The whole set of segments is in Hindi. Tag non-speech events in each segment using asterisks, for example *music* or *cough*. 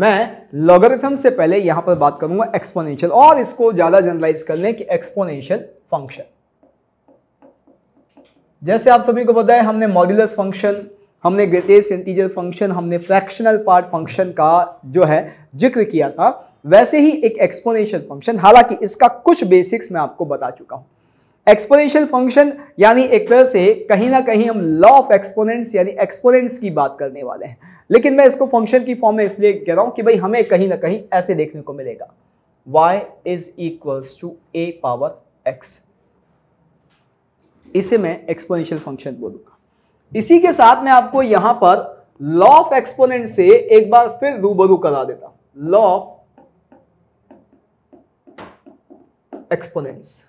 मैं लॉगरिथम से पहले यहां पर बात करूंगा एक्सपोनेंशियल और इसको ज्यादा जनरलाइज कर की एक्सपोनेंशियल फंक्शन जैसे आप सभी को पता है हमने मॉड्यूलस फंक्शन हमने ग्रेटेस्ट इंटीजर फंक्शन हमने फ्रैक्शनल पार्ट फंक्शन का जो है जिक्र किया था वैसे ही एक एक्सपोनेंशियल फंक्शन हालांकि इसका कुछ बेसिक्स मैं आपको बता चुका हूं एक्सपोनेंशियल फंक्शन यानी एक तरह से कहीं ना कहीं हम लॉ ऑफ एक्सपोनेंट्स यानी एक्सपोनेंट्स की बात करने वाले हैं लेकिन मैं इसको फंक्शन की फॉर्म में इसलिए कह रहा हूं कि भाई हमें कहीं ना कहीं ऐसे देखने को मिलेगा y is equals to a power x इसे मैं एक्सपोनेंशियल फंक्शन बोलूंगा इसी के साथ मैं आपको यहां पर लॉ ऑफ एक्सपोनेंट से एक बार फिर रूबरू करा देता law of exponents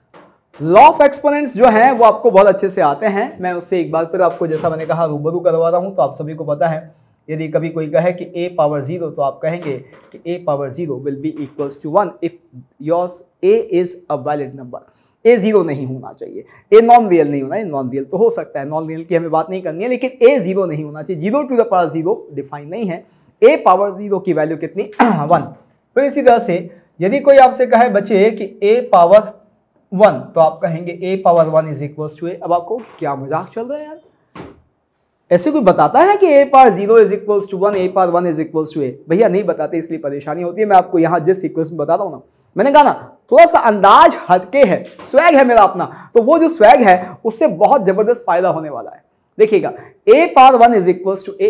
law of exponents जो है वो आपको बहुत अच्छे से आते हैं मैं उससे एक बार फिर आपको जैसा मैंने कहा रूबरू करवा रहा हूं तो आप सभी को पता है यदि कभी कोई कहे कि ए पावर ज़ीरो तो आप कहेंगे कि a power zero will be equals to one if yours a is a valid number a zero नहीं होना चाहिए ए नॉन रियल नहीं होना है नॉन रियल तो हो सकता है नॉन रियल की हमें बात नहीं करनी है लेकिन ए ज़ीरो नहीं होना चाहिए zero to the power zero define नहीं है ए पावर ज़ीरो की वैल्यू कितनी वन *clears throat* फिर इसी तरह से यदि कोई आपसे कहे बच्चे कि ए पावर वन तो आप कहेंगे a power one is equals to a अब आपको क्या मजाक चल रहा है यार ऐसे कोई बताता है कि a power zero is equals to one a power one is equals to a भैया नहीं बताते इसलिए परेशानी होती है मैं आपको यहाँ जिस सिक्वेंस में बताता हूँ ना मैंने कहा ना थोड़ा सा अंदाज हटके है स्वैग है मेरा अपना तो वो जो स्वैग है उससे बहुत जबरदस्त फायदा होने वाला है देखिएगा a power one is equals to a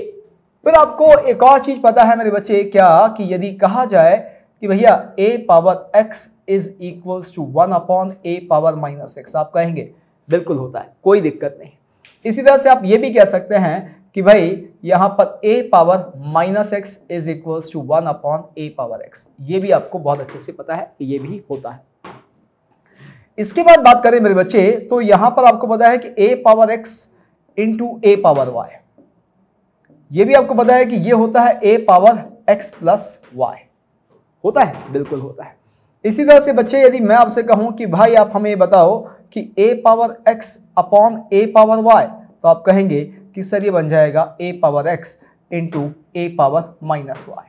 फिर आपको एक और चीज पता है मेरे बच्चे क्या कि यदि कहा जाए कि भैया a power x is equals to one upon a power minus x आप कहेंगे बिल्कुल होता है कोई दिक्कत नहीं इसी तरह से आप ये भी कह सकते हैं कि भाई यहां पर a power minus x is equal to one upon a power x ये भी आपको बहुत अच्छे से पता है ये भी होता है इसके बाद बात करें मेरे बच्चे तो यहां पर आपको पता है कि a power x into a power y ये भी आपको पता है कि ये होता है a power x plus y होता है बिल्कुल होता है इसी तरह से बच्चे यदि मैं आपसे कहूं कि भाई आप हमें बताओ कि a power x upon a power y तो आप कहेंगे कि सर ये बन जाएगा a power x into a power minus y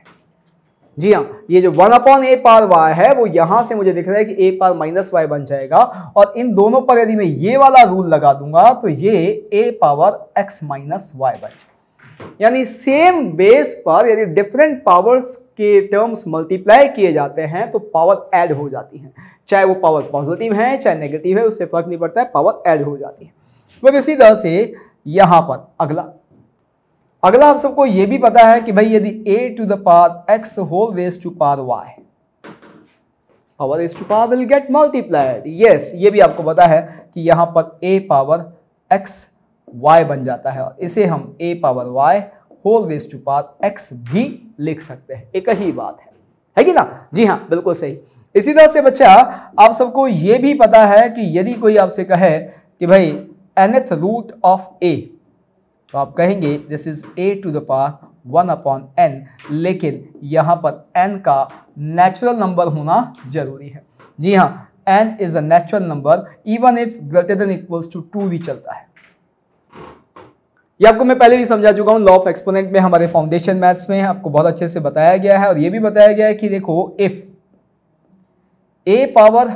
जी हाँ ये जो one upon a power y है वो यहां से मुझे दिख रहा है कि ए पावर माइनस वाई बन जाएगा और इन दोनों पर यदि मैं ये वाला रूल लगा दूंगा तो ये a power x minus y बन जाएगा यानी सेम बेस पर यदि डिफरेंट पावर्स के टर्म्स मल्टीप्लाई किए जाते हैं तो पावर ऐड हो जाती है चाहे वो पावर पॉजिटिव है चाहे नेगेटिव है उससे फर्क नहीं पड़ता है पावर एड हो जाती है बट इसी तरह से यहाँ पर अगला अगला आप सबको ये भी पता है कि भाई यदि a to the power x whole raise to power y power raise to power will get multiplied yes ये भी आपको पता है कि यहाँ पर a पावर x y बन जाता है और इसे हम a power y whole raise to power x भी लिख सकते हैं एक ही बात है है कि ना जी हाँ बिल्कुल सही इसी तरह से बच्चा आप सबको ये भी पता है कि यदि कोई आपसे कहे कि भाई एनथ रूट ऑफ ए तो आप कहेंगे this is a to the power one upon n लेकिन यहाँ पर एन का नेचुरल नंबर होना जरूरी है जी हाँ n is a natural number even if greater than equals to two भी चलता है ये आपको मैं पहले भी समझा चुका हूँ लॉ ऑफ एक्सपोनेंट में हमारे फाउंडेशन मैथ्स में आपको बहुत अच्छे से बताया गया है और ये भी बताया गया है कि देखो इफ़ ए पावर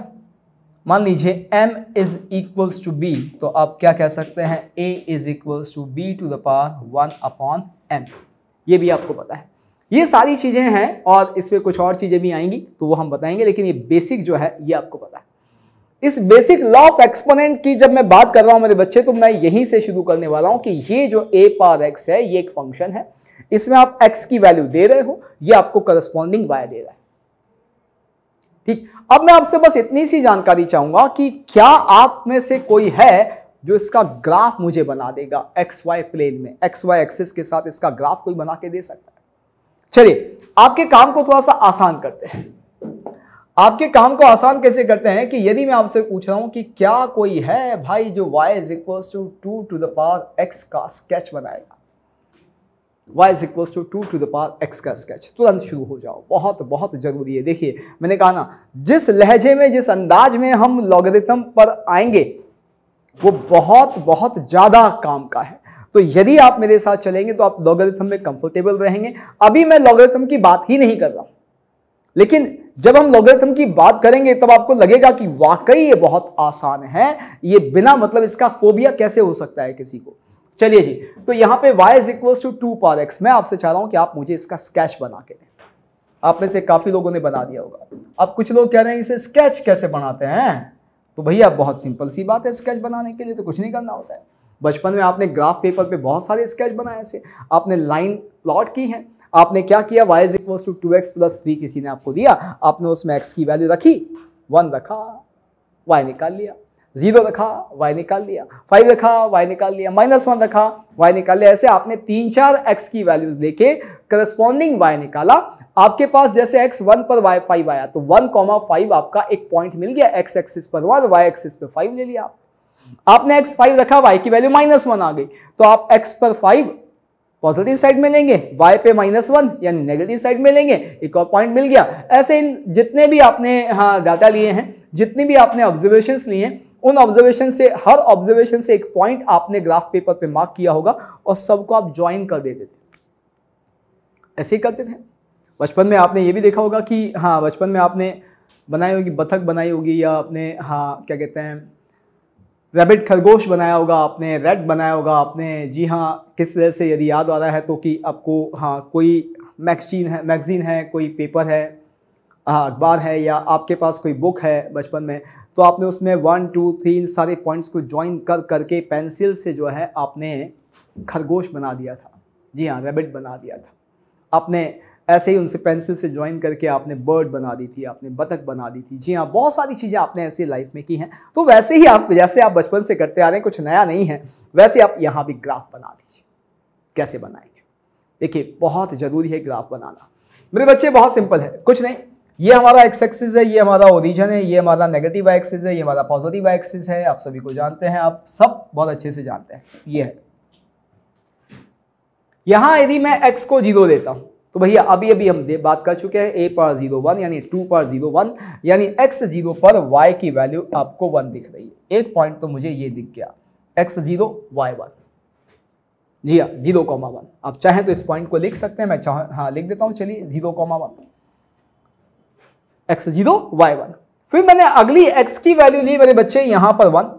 मान लीजिए m is equals to b तो आप क्या कह सकते हैं a is equals to b to the power one upon m ये भी आपको पता है ये सारी चीज़ें हैं और इसमें कुछ और चीज़ें भी आएंगी तो वो हम बताएंगे लेकिन ये बेसिक जो है ये आपको पता है इस बेसिक लॉ ऑफ एक्सपोनेंट की जब मैं बात कर रहा हूं मेरे बच्चे तो मैं यहीं से शुरू करने वाला हूँ कि ये जो ए पावर एक्स है ये एक फंक्शन है इसमें आप एक्स की वैल्यू दे रहे हो ये आपको करस्पॉन्डिंग वाई दे रहा है ठीक अब मैं आपसे बस इतनी सी जानकारी चाहूंगा कि क्या आप में से कोई है जो इसका ग्राफ मुझे बना देगा एक्स वाई प्लेन में एक्स वाई एक्सिस के साथ इसका ग्राफ कोई बना के दे सकता है चलिए आपके काम को थोड़ा सा आसान करते हैं आपके काम को आसान कैसे करते हैं कि यदि मैं आपसे पूछ रहा हूं कि क्या कोई है भाई जो y is equal to two to the power x का स्केच बनाएगा y is equal to two to the power का स्केच तुरंत शुरू हो जाओ बहुत बहुत ज़रूरी है देखिए मैंने कहा ना जिस लहजे में जिस अंदाज में हम लॉगरिथम पर आएंगे वो बहुत बहुत ज़्यादा काम का है तो यदि आप मेरे साथ चलेंगे तो आप लॉगरिथम में कंफर्टेबल रहेंगे अभी मैं लॉगरिथम की बात ही नहीं कर रहा लेकिन जब हम लॉगरिथम की बात करेंगे तब आपको लगेगा कि वाकई ये बहुत आसान है ये बिना मतलब इसका फोबिया कैसे हो सकता है किसी को चलिए जी तो यहाँ पे y is equal to two power x मैं आपसे चाह रहा हूँ कि आप मुझे इसका स्केच बना के दें आप में से काफ़ी लोगों ने बना दिया होगा अब कुछ लोग कह रहे हैं इसे स्केच कैसे बनाते हैं तो भैया बहुत सिंपल सी बात है स्केच बनाने के लिए तो कुछ नहीं करना होता है बचपन में आपने ग्राफ पेपर पे बहुत सारे स्केच बनाए ऐसे आपने लाइन प्लॉट की है आपने क्या किया y is equal to two x plus three किसी ने आपको दिया आपने उसमें एक्स की वैल्यू रखी वन रखा वाई निकाल लिया जीरो रखा वाई निकाल लिया फाइव रखा वाई निकाल लिया माइनस वन रखा वाई निकाल लिया ऐसे आपने तीन चार एक्स की वैल्यूज देके करस्पॉन्डिंग वाई निकाला आपके पास जैसे एक्स वन पर वाई फाइव आया तो वन कॉमा फाइव आपका एक पॉइंट मिल गया एक्स एक्सिस पर वन वाई एक्सिस पर फाइव ले लिया आपने एक्स फाइव रखा वाई की वैल्यू माइनस वन आ गई तो आप एक्स पर फाइव पॉजिटिव साइड में लेंगे वाई पे माइनस वन यानी नेगेटिव साइड में लेंगे एक और पॉइंट मिल गया ऐसे इन जितने भी आपने हाँ डाटा लिए हैं जितनी भी आपने ऑब्जर्वेशन लिए हैं उन ऑब्जर्वेशन से हर ऑब्जर्वेशन से एक पॉइंट आपने ग्राफ पेपर पे मार्क किया होगा और सबको आप ज्वाइन कर देते थे ऐसे ही करते थे बचपन में आपने ये भी देखा होगा कि हाँ बचपन में आपने बनाई होगी बथक बनाई होगी या आपने हाँ क्या कहते हैं रैबिट खरगोश बनाया होगा आपने रेड बनाया होगा आपने जी हाँ किस तरह से यदि याद आ रहा है तो कि आपको हाँ कोई मैगजीन है मैगज़ीन है कोई पेपर है हाँ, अखबार है या आपके पास कोई बुक है बचपन में तो आपने उसमें वन टू थ्री इन सारे पॉइंट्स को ज्वाइन कर करके पेंसिल से जो है आपने खरगोश बना दिया था जी हाँ रेबिट बना दिया था आपने ऐसे ही उनसे पेंसिल से ज्वाइन करके आपने बर्ड बना दी थी आपने बतख बना दी थी जी हाँ बहुत सारी चीज़ें आपने ऐसे लाइफ में की हैं तो वैसे ही आप जैसे आप बचपन से करते आ रहे हैं कुछ नया नहीं है वैसे आप यहाँ भी ग्राफ बना दीजिए कैसे बनाएंगे देखिए बहुत ज़रूरी है ग्राफ बनाना मेरे बच्चे बहुत सिंपल है कुछ नहीं ये हमारा एक्स एक्सिस है ये हमारा ओरिजन है ये हमारा नेगेटिव एक्सिस है ये हमारा पॉजिटिव एक्सिस है आप सभी को जानते हैं आप सब बहुत अच्छे से जानते हैं ये है यहां यदि मैं एक्स को जीरो देता हूं तो भैया अभी अभी हम बात कर चुके हैं ए पर जीरो वन यानी टू पर जीरो वन यानी एक्स जीरो पर वाई की वैल्यू आपको वन दिख रही है एक पॉइंट तो मुझे ये दिख गया एक्स जीरो वाई वन जी हाँ जीरो कॉमा वन आप चाहें तो इस पॉइंट को लिख सकते हैं मैं चाह हाँ लिख देता हूँ चलिए zero comma one x zero y one फिर मैंने अगली एक्स की वैल्यू ली मेरे बच्चे यहां पर वन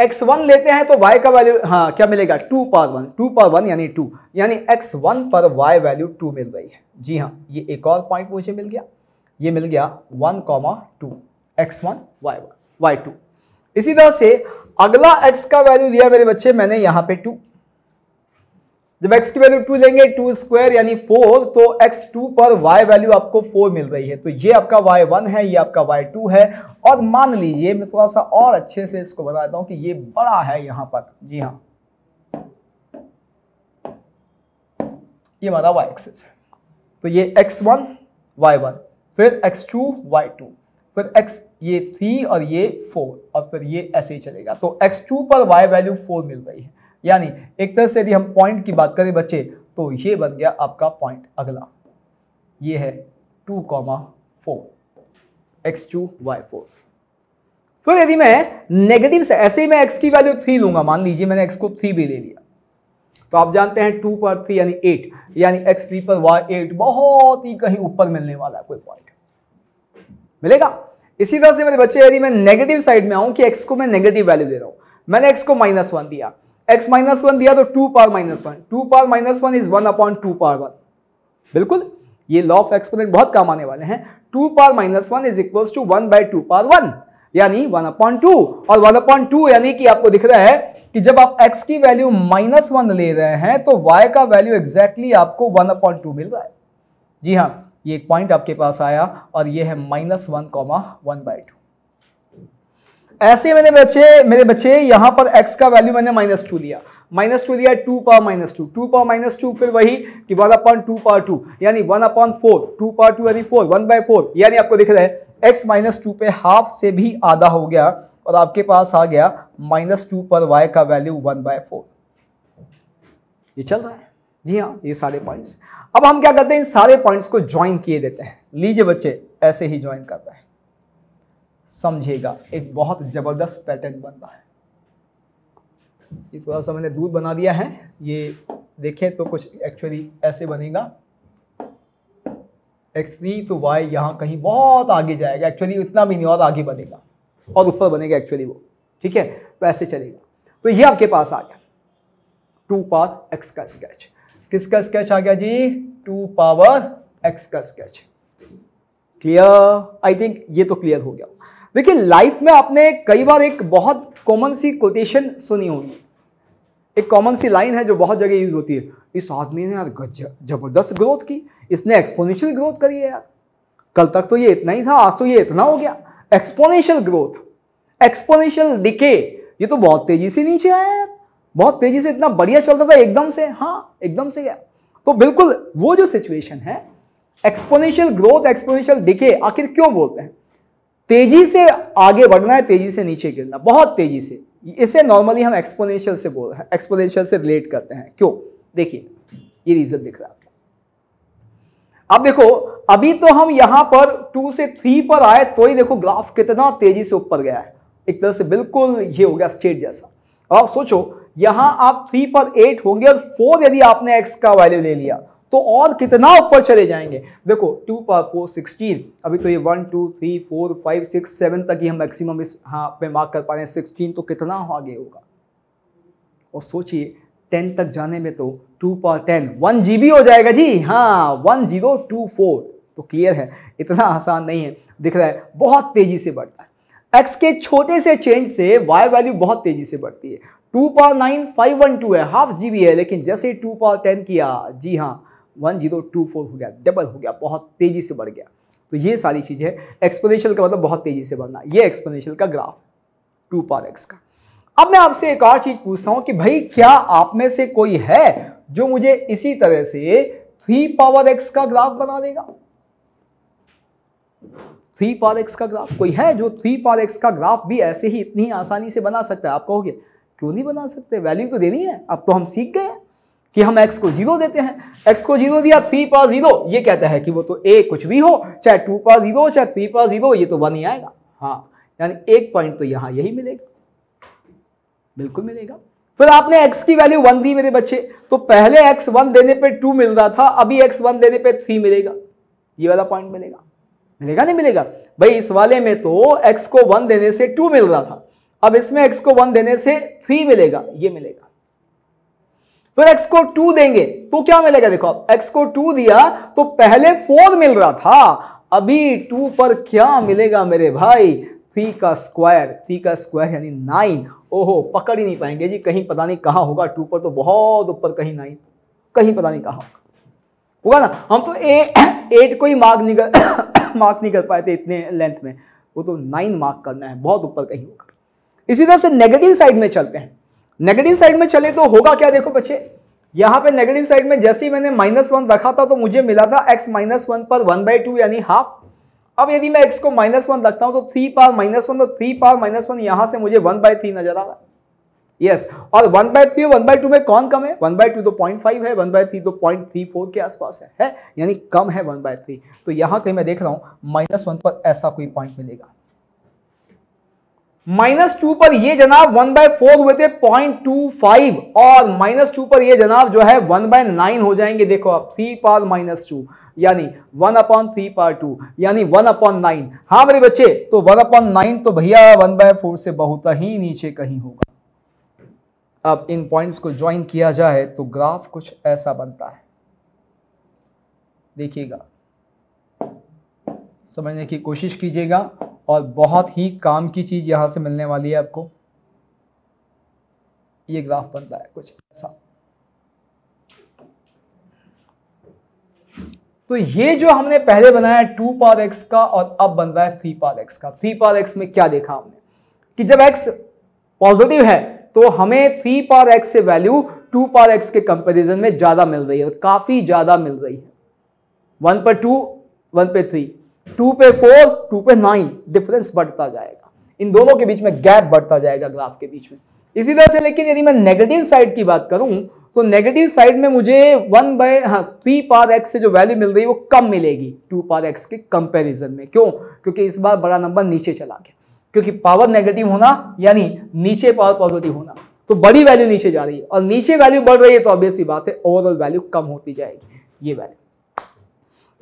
एक्स वन लेते हैं तो वाई का वैल्यू हाँ क्या मिलेगा two power one two power one यानी टू यानी एक्स वन पर वाई वैल्यू टू मिल रही है जी हाँ ये एक और पॉइंट मुझे मिल गया ये मिल गया one comma two x one y one y two इसी तरह से अगला एक्स का वैल्यू दिया मेरे बच्चे मैंने यहाँ पे टू जब x की वैल्यू टू लेंगे टू स्क्वायर यानी फोर तो x टू पर y वैल्यू आपको फोर मिल रही है तो ये आपका y वन है ये आपका y टू है और मान लीजिए मैं थोड़ा सा और अच्छे से इसको बता देता हूँ कि ये बड़ा है यहाँ पर जी हाँ ये हमारा y एक्सेस है तो ये x वन y वन फिर x टू y टू फिर x ये थ्री और ये फोर और फिर ये ऐसे ही चलेगा तो x टू पर y वैल्यू फोर मिल रही है यानी एक तरह से यदि हम पॉइंट की बात करें बच्चे तो ये बन गया आपका पॉइंट अगला ये है two comma four x two y four फिर यदि मैं नेगेटिव से ऐसे ही मैं एक्स की वैल्यू थ्री लूंगा मान लीजिए मैंने एक्स को थ्री भी ले लिया तो आप जानते हैं टू पर थ्री यानी एट यानी एक्स थ्री पर वाई एट बहुत ही कहीं ऊपर मिलने वाला है कोई पॉइंट मिलेगा इसी तरह से मेरे बच्चे यदि मैं नेगेटिव साइड में आऊं कि एक्स को मैं नेगेटिव वैल्यू दे रहा हूं मैंने एक्स को माइनस वन दिया एक्स माइनस वन दिया तो two power minus one two power minus one is one upon two power one बिल्कुल ये लॉ ऑफ एक्सपोनेंट बहुत काम आने वाले हैं two power minus one is equal to one by two power one यानी वन अपॉन टू और वन अपॉन टू यानी कि आपको दिख रहा है कि जब आप x की वैल्यू माइनस वन ले रहे हैं तो y का वैल्यू एग्जैक्टली आपको वन अपॉन टू मिल रहा है जी हाँ ये एक पॉइंट आपके पास आया और ये है minus one comma one by two ऐसे मैंने बच्चे मेरे बच्चे यहाँ पर x का वैल्यू मैंने माइनस टू लिया माइनस टू लिया two power minus two two power minus two फिर वही कि one upon two power two यानी one upon four two power two यानी फोर वन बाई फोर यानी आपको दिख रहा है एक्स माइनस टू पे हाफ से भी आधा हो गया और आपके पास आ गया माइनस टू पर वाई का वैल्यू वन बाय फोर ये चल रहा है जी हाँ ये सारे पॉइंट्स अब हम क्या करते हैं इन सारे पॉइंट्स को ज्वाइन किए देते हैं लीजिए बच्चे ऐसे ही ज्वाइन करते हैं समझेगा एक बहुत ज़बरदस्त पैटर्न बन रहा है ये थोड़ा सा मैंने दूध बना दिया है ये देखें तो कुछ एक्चुअली ऐसे बनेगा एक्स थ्री तो वाई यहाँ कहीं बहुत आगे जाएगा एक्चुअली इतना भी नहीं और आगे बनेगा और ऊपर बनेगा एक्चुअली वो ठीक है तो ऐसे चलेगा तो ये आपके पास आ गया टू पावर एक्स का स्केच किसका स्केच आ गया जी टू पावर एक्स का स्केच क्लियर आई थिंक ये तो क्लियर हो गया देखिए लाइफ में आपने कई बार एक बहुत कॉमन सी कोटेशन सुनी होगी एक कॉमन सी लाइन है जो बहुत जगह यूज होती है इस आदमी ने यार जबरदस्त ग्रोथ की इसने एक्सपोनेंशियल ग्रोथ करी है यार कल तक तो ये इतना ही था आज तो ये इतना हो गया एक्सपोनेंशियल ग्रोथ एक्सपोनेंशियल डिके ये तो बहुत तेजी से नीचे आया यार बहुत तेजी से इतना बढ़िया चलता था एकदम से हाँ एकदम से गया तो बिल्कुल वो जो सिचुएशन है एक्सपोनेंशियल ग्रोथ एक्सपोनेंशियल डिके आखिर क्यों बोलते हैं तेजी से आगे बढ़ना है तेजी से नीचे गिरना बहुत तेजी से इसे नॉर्मली हम एक्सपोनेंशियल से बोल रहे एक्सपोनेंशियल से रिलेट करते हैं क्यों देखिए ये रीजन दिख रहा है अब देखो अभी तो हम यहां पर टू से थ्री पर आए तो ही देखो ग्राफ कितना तेजी से ऊपर गया है एक तरह से बिल्कुल ये हो गया स्टेट जैसा अब सोचो यहां आप थ्री पर एट होंगे और फोर यदि आपने एक्स का वैल्यू ले लिया तो और कितना ऊपर चले जाएंगे देखो टू पावर फोर सिक्सटीन अभी तो ये one two three four five six seven तक ही हम मैक्सिमम इस हाँ पे मार्क कर पा रहे हैं सिक्सटीन तो कितना आगे होगा और सोचिए टेन तक जाने में तो two power ten one G हो जाएगा जी हाँ वन जीरो टू फोर तो क्लियर है इतना आसान नहीं है दिख रहा है बहुत तेज़ी से बढ़ता है एक्स के छोटे से चेंज से वाई वैल्यू बहुत तेज़ी से बढ़ती है two power nine five one two है हाफ जी बी है लेकिन जैसे टू पावर टेन किया जी हाँ वन जीरो टू फोर हो गया डबल हो गया बहुत तेज़ी से बढ़ गया तो ये सारी चीज़ें एक्सपोनेंशियल का मतलब बहुत तेज़ी से बढ़ना ये एक्सपोनेंशियल का ग्राफ टू पार एक्स का अब मैं आपसे एक और चीज़ पूछता हूँ कि भाई क्या आप में से कोई है जो मुझे इसी तरह से थ्री पावर एक्स का ग्राफ बना देगा थ्री पावर एक्स का ग्राफ कोई है जो थ्री पावर एक्स का ग्राफ भी ऐसे ही इतनी आसानी से बना सकता है आप कहोगे क्यों नहीं बना सकते वैल्यू तो देनी है अब तो हम सीख गए कि हम x को जीरो देते हैं x को जीरो दिया थ्री पास जीरो ये कहता है कि वो तो a कुछ भी हो चाहे टू पास जीरो चाहे थ्री पास जीरो ये तो वन ही आएगा हाँ यानी एक पॉइंट तो यहाँ यही मिलेगा बिल्कुल मिलेगा फिर आपने x की वैल्यू वन दी मेरे बच्चे तो पहले x वन देने पे टू मिल रहा था अभी x वन देने पे थ्री मिलेगा ये वाला पॉइंट मिलेगा मिलेगा नहीं मिलेगा भाई इस वाले में तो x को वन देने से टू मिल रहा था अब इसमें x को वन देने से थ्री मिलेगा ये मिलेगा फिर x को 2 देंगे तो क्या मिलेगा देखो आप x को 2 दिया तो पहले 4 मिल रहा था अभी 2 पर क्या मिलेगा मेरे भाई थ्री का स्क्वायर थ्री का स्क्वायर यानी नाइन ओहो पकड़ ही नहीं पाएंगे जी कहीं पता नहीं कहाँ होगा टू पर तो बहुत ऊपर कहीं नाइन कहीं पता नहीं कहाँ होगा होगा ना हम तो ए एट को ही मार्क नहीं कर मार्क नहीं कर पाए थे इतने लेंथ में वो तो नाइन मार्क करना है बहुत ऊपर कहीं होगा इसी तरह से नेगेटिव साइड में चलते हैं नेगेटिव साइड में चले तो होगा क्या देखो बच्चे यहाँ पे नेगेटिव साइड में जैसे ही मैंने माइनस वन रखा था तो मुझे मिला था एक्स माइनस वन पर वन बाई टू यानी हाफ अब यदि मैं एक्स को माइनस वन रखता हूं तो थ्री पावर माइनस वन तो थ्री पावर माइनस वन यहां से मुझे वन बाय थ्री नजर आ रहा है यस और one by three one by two में कौन कम है वन बाय टू तो पॉइंट फाइव है वन बाय थ्री तो पॉइंट थ्री फोर के आसपास है, है? यानी कम है वन बाय थ्री तो यहां कहीं मैं देख रहा हूं माइनस वन पर ऐसा कोई पॉइंट मिलेगा माइनस टू पर ये जनाब वन बाय फोर हुए थे पॉइंट टू फाइव और माइनस टू पर ये जनाब जो है वन बाय नाइन हो जाएंगे देखो आप थ्री पार माइनस टू यानी one upon three power two यानी वन अपॉन नाइन हाँ मेरे बच्चे तो वन अपॉन नाइन तो भैया वन बाय फोर से बहुत ही नीचे कहीं होगा अब इन पॉइंट्स को ज्वाइन किया जाए तो ग्राफ कुछ ऐसा बनता है देखिएगा समझने की कोशिश कीजिएगा और बहुत ही काम की चीज़ यहाँ से मिलने वाली है आपको ये ग्राफ बन रहा है कुछ ऐसा तो ये जो हमने पहले बनाया टू पार एक्स का और अब बन रहा है थ्री पार एक्स का थ्री पार एक्स में क्या देखा हमने कि जब एक्स पॉजिटिव है तो हमें थ्री पार एक्स से वैल्यू टू पार एक्स के कंपैरिजन में ज्यादा मिल रही है काफी ज्यादा मिल रही है वन पर टू वन पे थ्री टू पे फोर टू पे नाइन डिफरेंस बढ़ता जाएगा इन दोनों के बीच में गैप बढ़ता जाएगा ग्राफ के बीच में इसी तरह से लेकिन यदि मैं नेगेटिव साइड की बात करूं तो नेगेटिव साइड में मुझे वन बाय हाँ थ्री पार एक्स से जो वैल्यू मिल रही है वो कम मिलेगी टू पार एक्स के कंपैरिजन में क्यों क्योंकि इस बार बड़ा नंबर नीचे चला गया क्योंकि पावर नेगेटिव होना यानी नीचे पावर पॉजिटिव होना तो बड़ी वैल्यू नीचे जा रही है और नीचे वैल्यू बढ़ रही है तो ऑब्वियस ही बात है ओवरऑल वैल्यू कम होती जाएगी ये वैल्यू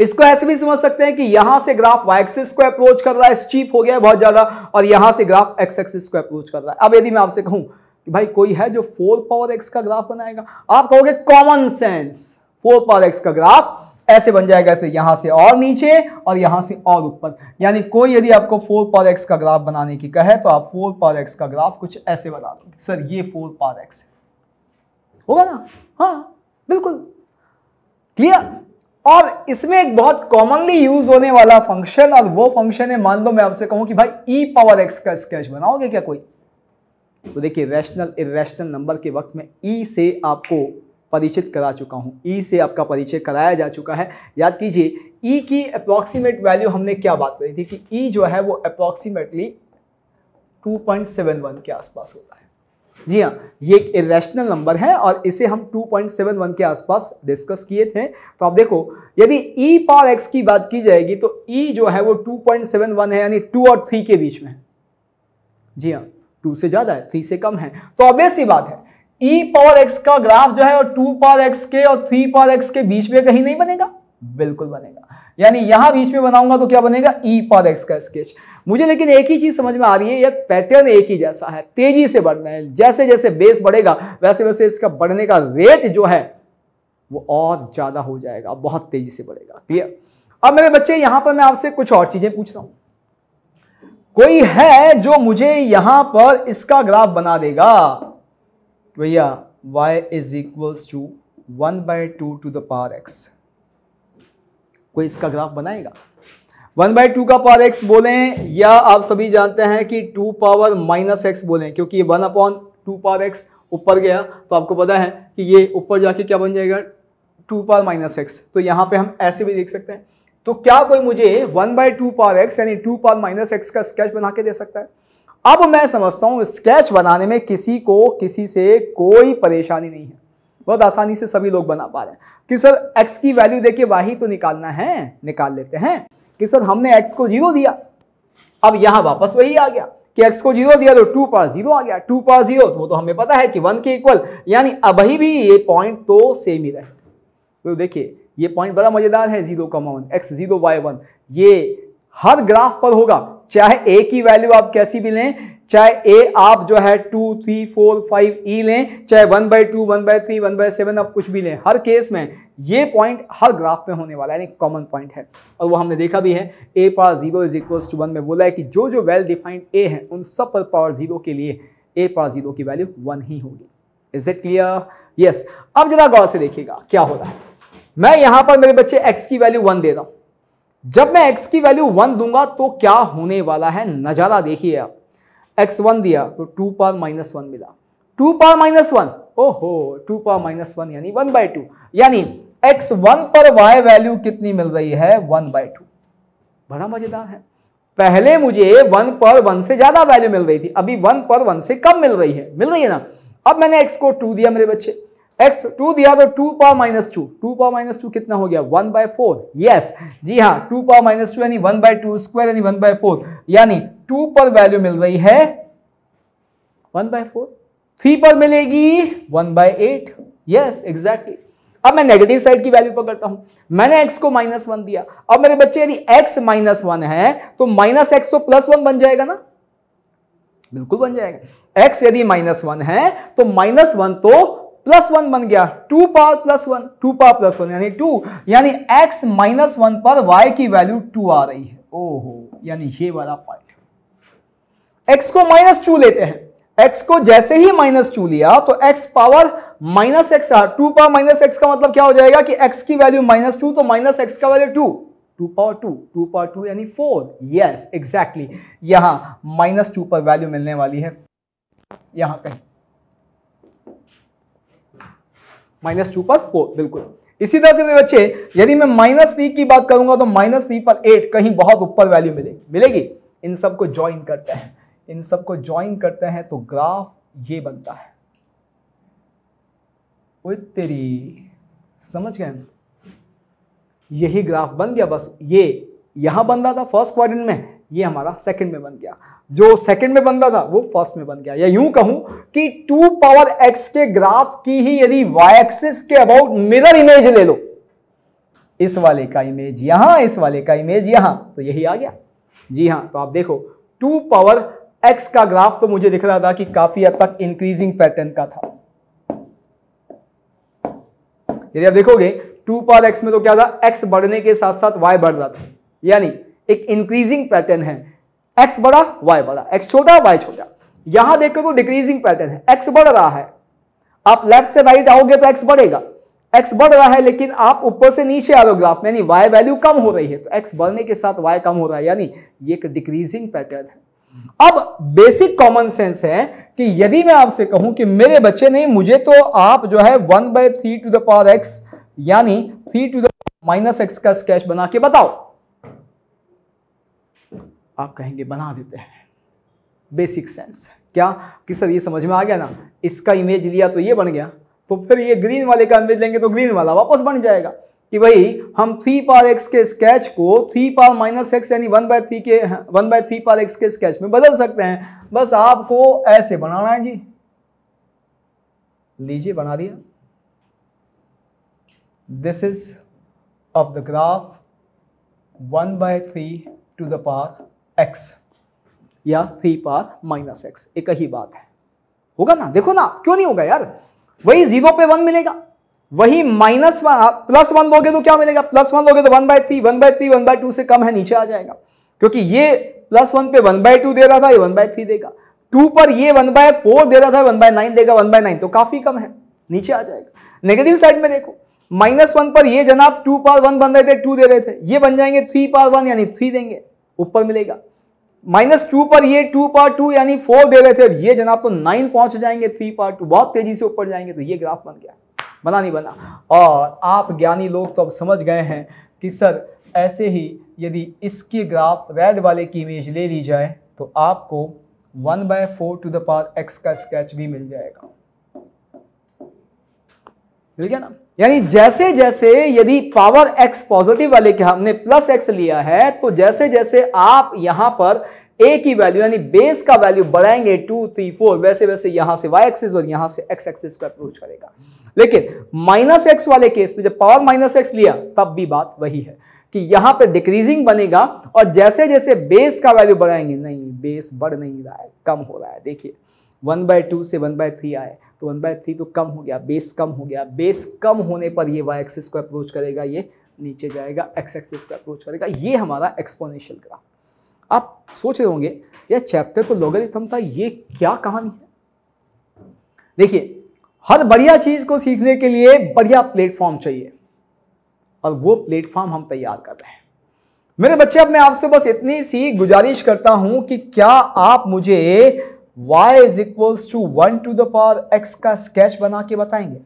इसको ऐसे भी समझ सकते हैं कि यहां से ग्राफ वाई एक्सिस को अप्रोच कर रहा है स्टीप हो गया है बहुत ज्यादा और यहां से ग्राफ एक्स एक्सिस को अप्रोच कर रहा है अब यदि मैं आपसे कहूं कि भाई कोई है जो फोर पावर एक्स का ग्राफ बनाएगा आप कहोगे common sense four power x का ग्राफ ऐसे बन जाएगा ऐसे यहां से और नीचे और यहां से और ऊपर यानी कोई यदि आपको फोर पावर एक्स का ग्राफ बनाने की कहे तो आप फोर पावर एक्स का ग्राफ कुछ ऐसे बना दोगे सर ये फोर पावर एक्स होगा ना हाँ बिल्कुल क्लियर और इसमें एक बहुत कॉमनली यूज होने वाला फंक्शन और वो फंक्शन है मान लो मैं आपसे कहूं कि भाई ई पावर एक्स का स्केच बनाओगे क्या कोई तो देखिए रैशनल इेशनल नंबर के वक्त में ई e से आपको परिचित करा चुका हूं ई e से आपका परिचय कराया जा चुका है याद कीजिए ई e की अप्रॉक्सीमेट वैल्यू हमने क्या बात करी थी कि ई जो है वो अप्रॉक्सीमेटली टू के आसपास होता है जी हाँ ये एक इरेशनल नंबर है और इसे हम 2.71 के आसपास डिस्कस किए थे तो आप देखो यदि e पावर x की बात की जाएगी तो e जो है वो 2.71 है यानी 2 और 3 के बीच में है जी हाँ 2 से ज़्यादा है 3 से कम है तो ऑब्वियस ही बात है e पावर x का ग्राफ जो है वो 2 पावर x के और 3 पावर x के बीच में कहीं नहीं बनेगा बिल्कुल बनेगा यानी यहां बीच में बनाऊंगा तो क्या बनेगा ई पद एक्स का स्केच मुझे लेकिन एक ही चीज समझ में आ रही है यह पैटर्न एक ही जैसा है तेजी से बढ़ना है जैसे जैसे बेस बढ़ेगा वैसे वैसे इसका बढ़ने का रेट जो है वो और ज्यादा हो जाएगा बहुत तेजी से बढ़ेगा क्लियर अब मेरे बच्चे यहां पर मैं आपसे कुछ और चीजें पूछ रहा हूं कोई है जो मुझे यहां पर इसका ग्राफ बना देगा भैया y is equals to one by two to the power x कोई इसका ग्राफ बनाएगा वन बाई टू का पावर एक्स बोलें या आप सभी जानते हैं कि टू पावर माइनस एक्स बोलें क्योंकि ये one upon two power x ऊपर गया तो आपको पता है कि ये ऊपर जाके क्या बन जाएगा टू पावर माइनस एक्स तो यहाँ पे हम ऐसे भी देख सकते हैं तो क्या कोई मुझे one by two power x यानी टू पावर माइनस एक्स का स्केच बना के दे सकता है अब मैं समझता हूँ स्केच बनाने में किसी को किसी से कोई परेशानी नहीं है बहुत आसानी से सभी लोग बना पा रहे हैं कि सर एक्स की वैल्यू देखिए वाही तो निकालना है निकाल लेते हैं कि सर हमने एक्स को जीरो दिया अब यहां वापस वही आ गया कि एक्स को जीरो दिया तो टू पार जीरो आ गया टू पार जीरो तो वो तो हमें पता है कि वन के इक्वल यानी अभी भी ये पॉइंट तो सेम ही रहे तो देखिए ये पॉइंट बड़ा मजेदार है zero comma one x zero y one ये हर ग्राफ पर होगा चाहे ए की वैल्यू आप कैसी भी लें चाहे ए आप जो है two three four five e लें चाहे one by two one by three one by seven आप कुछ भी लें हर केस में ये पॉइंट हर ग्राफ में होने वाला है यानी कॉमन पॉइंट है और वो हमने देखा भी है a power zero is equals to one में बोला है कि जो जो वेल डिफाइंड ए है उन सब पर पावर जीरो के लिए ए पावर जीरो की वैल्यू वन ही होगी इज इट क्लियर यस अब जरा गौर से देखिएगा क्या हो रहा है मैं यहां पर मेरे बच्चे एक्स की वैल्यू वन दे रहा हूं जब मैं एक्स की वैल्यू वन दूंगा तो क्या होने वाला है नजारा देखिए आप एक्स वन दिया तो टू पावर माइनस वन मिला टू पावर माइनस वन ओहो टू पावर माइनस वन यानी वन बाई टू यानी एक्स वन पर वाई वैल्यू कितनी मिल रही है वन बाई टू बड़ा मजेदार है पहले मुझे वन पर वन से ज्यादा वैल्यू मिल रही थी अभी वन पर वन से कम मिल रही है मिल रही है ना अब मैंने एक्स को टू दिया मेरे बच्चे एक्स टू दिया तो two power minus two two power minus two कितना हो गया वन बाय फोर यस जी हाँ टू पावर माइनस टू यानी वन बाय टू स्क्वायर यानी वन बाय फोर यानी टू पर वैल्यू मिल रही है वन बाय फोर थ्री पर मिलेगी one by eight yes exactly अब मैं नेगेटिव साइड की वैल्यू पकड़ता हूं मैंने एक्स को माइनस वन दिया अब मेरे बच्चे यदि एक्स माइनस वन है तो माइनस एक्स तो प्लस वन बन जाएगा ना बिल्कुल बन जाएगा एक्स यदि माइनस वन है तो माइनस वन तो प्लस वन बन गया two power plus one two power plus one यानी टू यानी एक्स माइनस वन पर वाई की वैल्यू टू आ रही है ओहो यानी ये वाला पार्ट एक्स को माइनस टू लेते हैं एक्स को जैसे ही माइनस टू लिया तो x power minus x or two power minus x का मतलब क्या हो जाएगा कि एक्स की वैल्यू माइनस टू तो माइनस एक्स का value two two power two two power two यानी फोर यस एग्जैक्टली यहां माइनस टू पर वैल्यू मिलने वाली है यहां कहीं माइनस टू पर फोर बिल्कुल इसी तरह से मेरे बच्चे यदि मैं माइनस थ्री की बात करूंगा तो माइनस थ्री पर एट कहीं बहुत ऊपर वैल्यू मिलेगी मिलेगी इन सबको ज्वाइन करते हैं इन सब को ज्वाइन करते हैं तो ग्राफ ये बनता है तेरी समझ गए यही ग्राफ बन गया बस ये यहां बन रहा था फर्स्ट क्वाड्रेंट में ये हमारा सेकंड में बन गया जो सेकंड में बन रहा था वो फर्स्ट में बन गया या यूं कहूं कि टू पावर एक्स के ग्राफ की ही यदि वाई एक्सिस के अबाउट मिरर इमेज ले लो इस वाले का इमेज यहां इस वाले का इमेज यहां तो यही आ गया जी हां तो आप देखो टू पावर एक्स का ग्राफ तो मुझे दिख रहा था कि काफी हद तक इंक्रीजिंग पैटर्न का था यदि आप देखोगे टू पार एक्स में तो क्या था एक्स बढ़ने के साथ साथ वाई बढ़ रहा था यानी एक इंक्रीजिंग पैटर्न है एक्स बड़ा वाई बड़ा एक्स छोटा वाई छोटा यहां देखो तो डिक्रीजिंग पैटर्न है एक्स बढ़ रहा है आप लेफ्ट से राइट आओगे तो एक्स बढ़ेगा एक्स बढ़ रहा है लेकिन आप ऊपर से नीचे आ रहे हो ग्राफ में यानी वाई वैल्यू कम हो रही है तो एक्स बढ़ने के साथ वाई कम हो रहा है यानी ये एक डिक्रीजिंग पैटर्न है अब बेसिक कॉमन सेंस है कि यदि मैं आपसे कहूं कि मेरे बच्चे नहीं मुझे तो आप जो है one by three to the power x यानी three to the minus x का स्केच बना के बताओ आप कहेंगे बना देते हैं बेसिक सेंस क्या कि सर ये समझ में आ गया ना इसका इमेज लिया तो ये बन गया तो फिर ये ग्रीन वाले का इमेज लेंगे तो ग्रीन वाला वापस बन जाएगा कि भाई हम थ्री पार एक्स के स्केच को थ्री पार माइनस एक्स यानी वन बाय थ्री के one by three power x के स्केच में बदल सकते हैं बस आपको ऐसे बनाना है जी लीजिए बना दिया this is of the graph one by three to the power x या थ्री पार माइनस एक्स एक ही बात है होगा ना देखो ना क्यों नहीं होगा यार वही जीरो पे वन मिलेगा वही माइनस वन प्लस वन लोगे तो क्या मिलेगा प्लस वन लोगे तो one by three one by three one by two से कम है नीचे आ जाएगा क्योंकि ये प्लस वन पे वन बाय टू दे रहा था ये वन बाय थ्री देगा टू पर ये वन बाय फोर दे रहा था वन बाय नाइन देगा वन बाय नाइन तो काफी कम है नीचे आ जाएगा नेगेटिव साइड में देखो माइनस वन पर ये जनाब टू पावर वन बन रहे थे टू दे रहे थे ये बन जाएंगे थ्री पावर वन यानी थ्री देंगे ऊपर मिलेगा माइनस टू पर ये टू पावर टू यानी फोर दे रहे थे ये जनाब तो नाइन पहुंच जाएंगे थ्री पावर टू बहुत तेजी से ऊपर जाएंगे तो ये ग्राफ बन गया बना नहीं बना और आप ज्ञानी लोग तो अब समझ गए हैं कि सर ऐसे ही यदि इसके ग्राफ रेड वाले की इमेज ले ली जाए तो आपको one by four to the power x का स्केच भी मिल जाएगा ना यानी जैसे जैसे यदि पावर एक्स पॉजिटिव वाले के हमने प्लस एक्स लिया है तो जैसे जैसे आप यहां पर ए की वैल्यू यानी बेस का वैल्यू बढ़ाएंगे टू थ्री फोर वैसे वैसे यहां से वाई एक्सिस और यहां से एक्स एक्सिस को अप्रोच करेगा लेकिन माइनस एक्स वाले केस में जब पावर माइनस एक्स लिया तब भी बात वही है कि यहां पर डिक्रीजिंग बनेगा और जैसे जैसे बेस का वैल्यू बढ़ाएंगे नहीं बेस बढ़ नहीं रहा है कम हो रहा है देखिए वन बाय टू से वन बाय थ्री आए तो वन बाय थ्री तो कम हो गया बेस कम हो गया बेस कम होने पर ये वाई एक्सिस को अप्रोच करेगा ये नीचे जाएगा एक्स एक्सिस को अप्रोच करेगा ये हमारा एक्सपोनेंशियल ग्राफ आप सोच रहे होंगे यह चैप्टर तो लोगरिथम था ये क्या कहानी है देखिए हर बढ़िया चीज को सीखने के लिए बढ़िया प्लेटफॉर्म चाहिए और वो प्लेटफॉर्म हम तैयार कर रहे हैं मेरे बच्चे अब मैं आपसे बस इतनी सी गुजारिश करता हूं कि क्या आप मुझे y is equals to one to the power x का स्केच बना के बताएंगे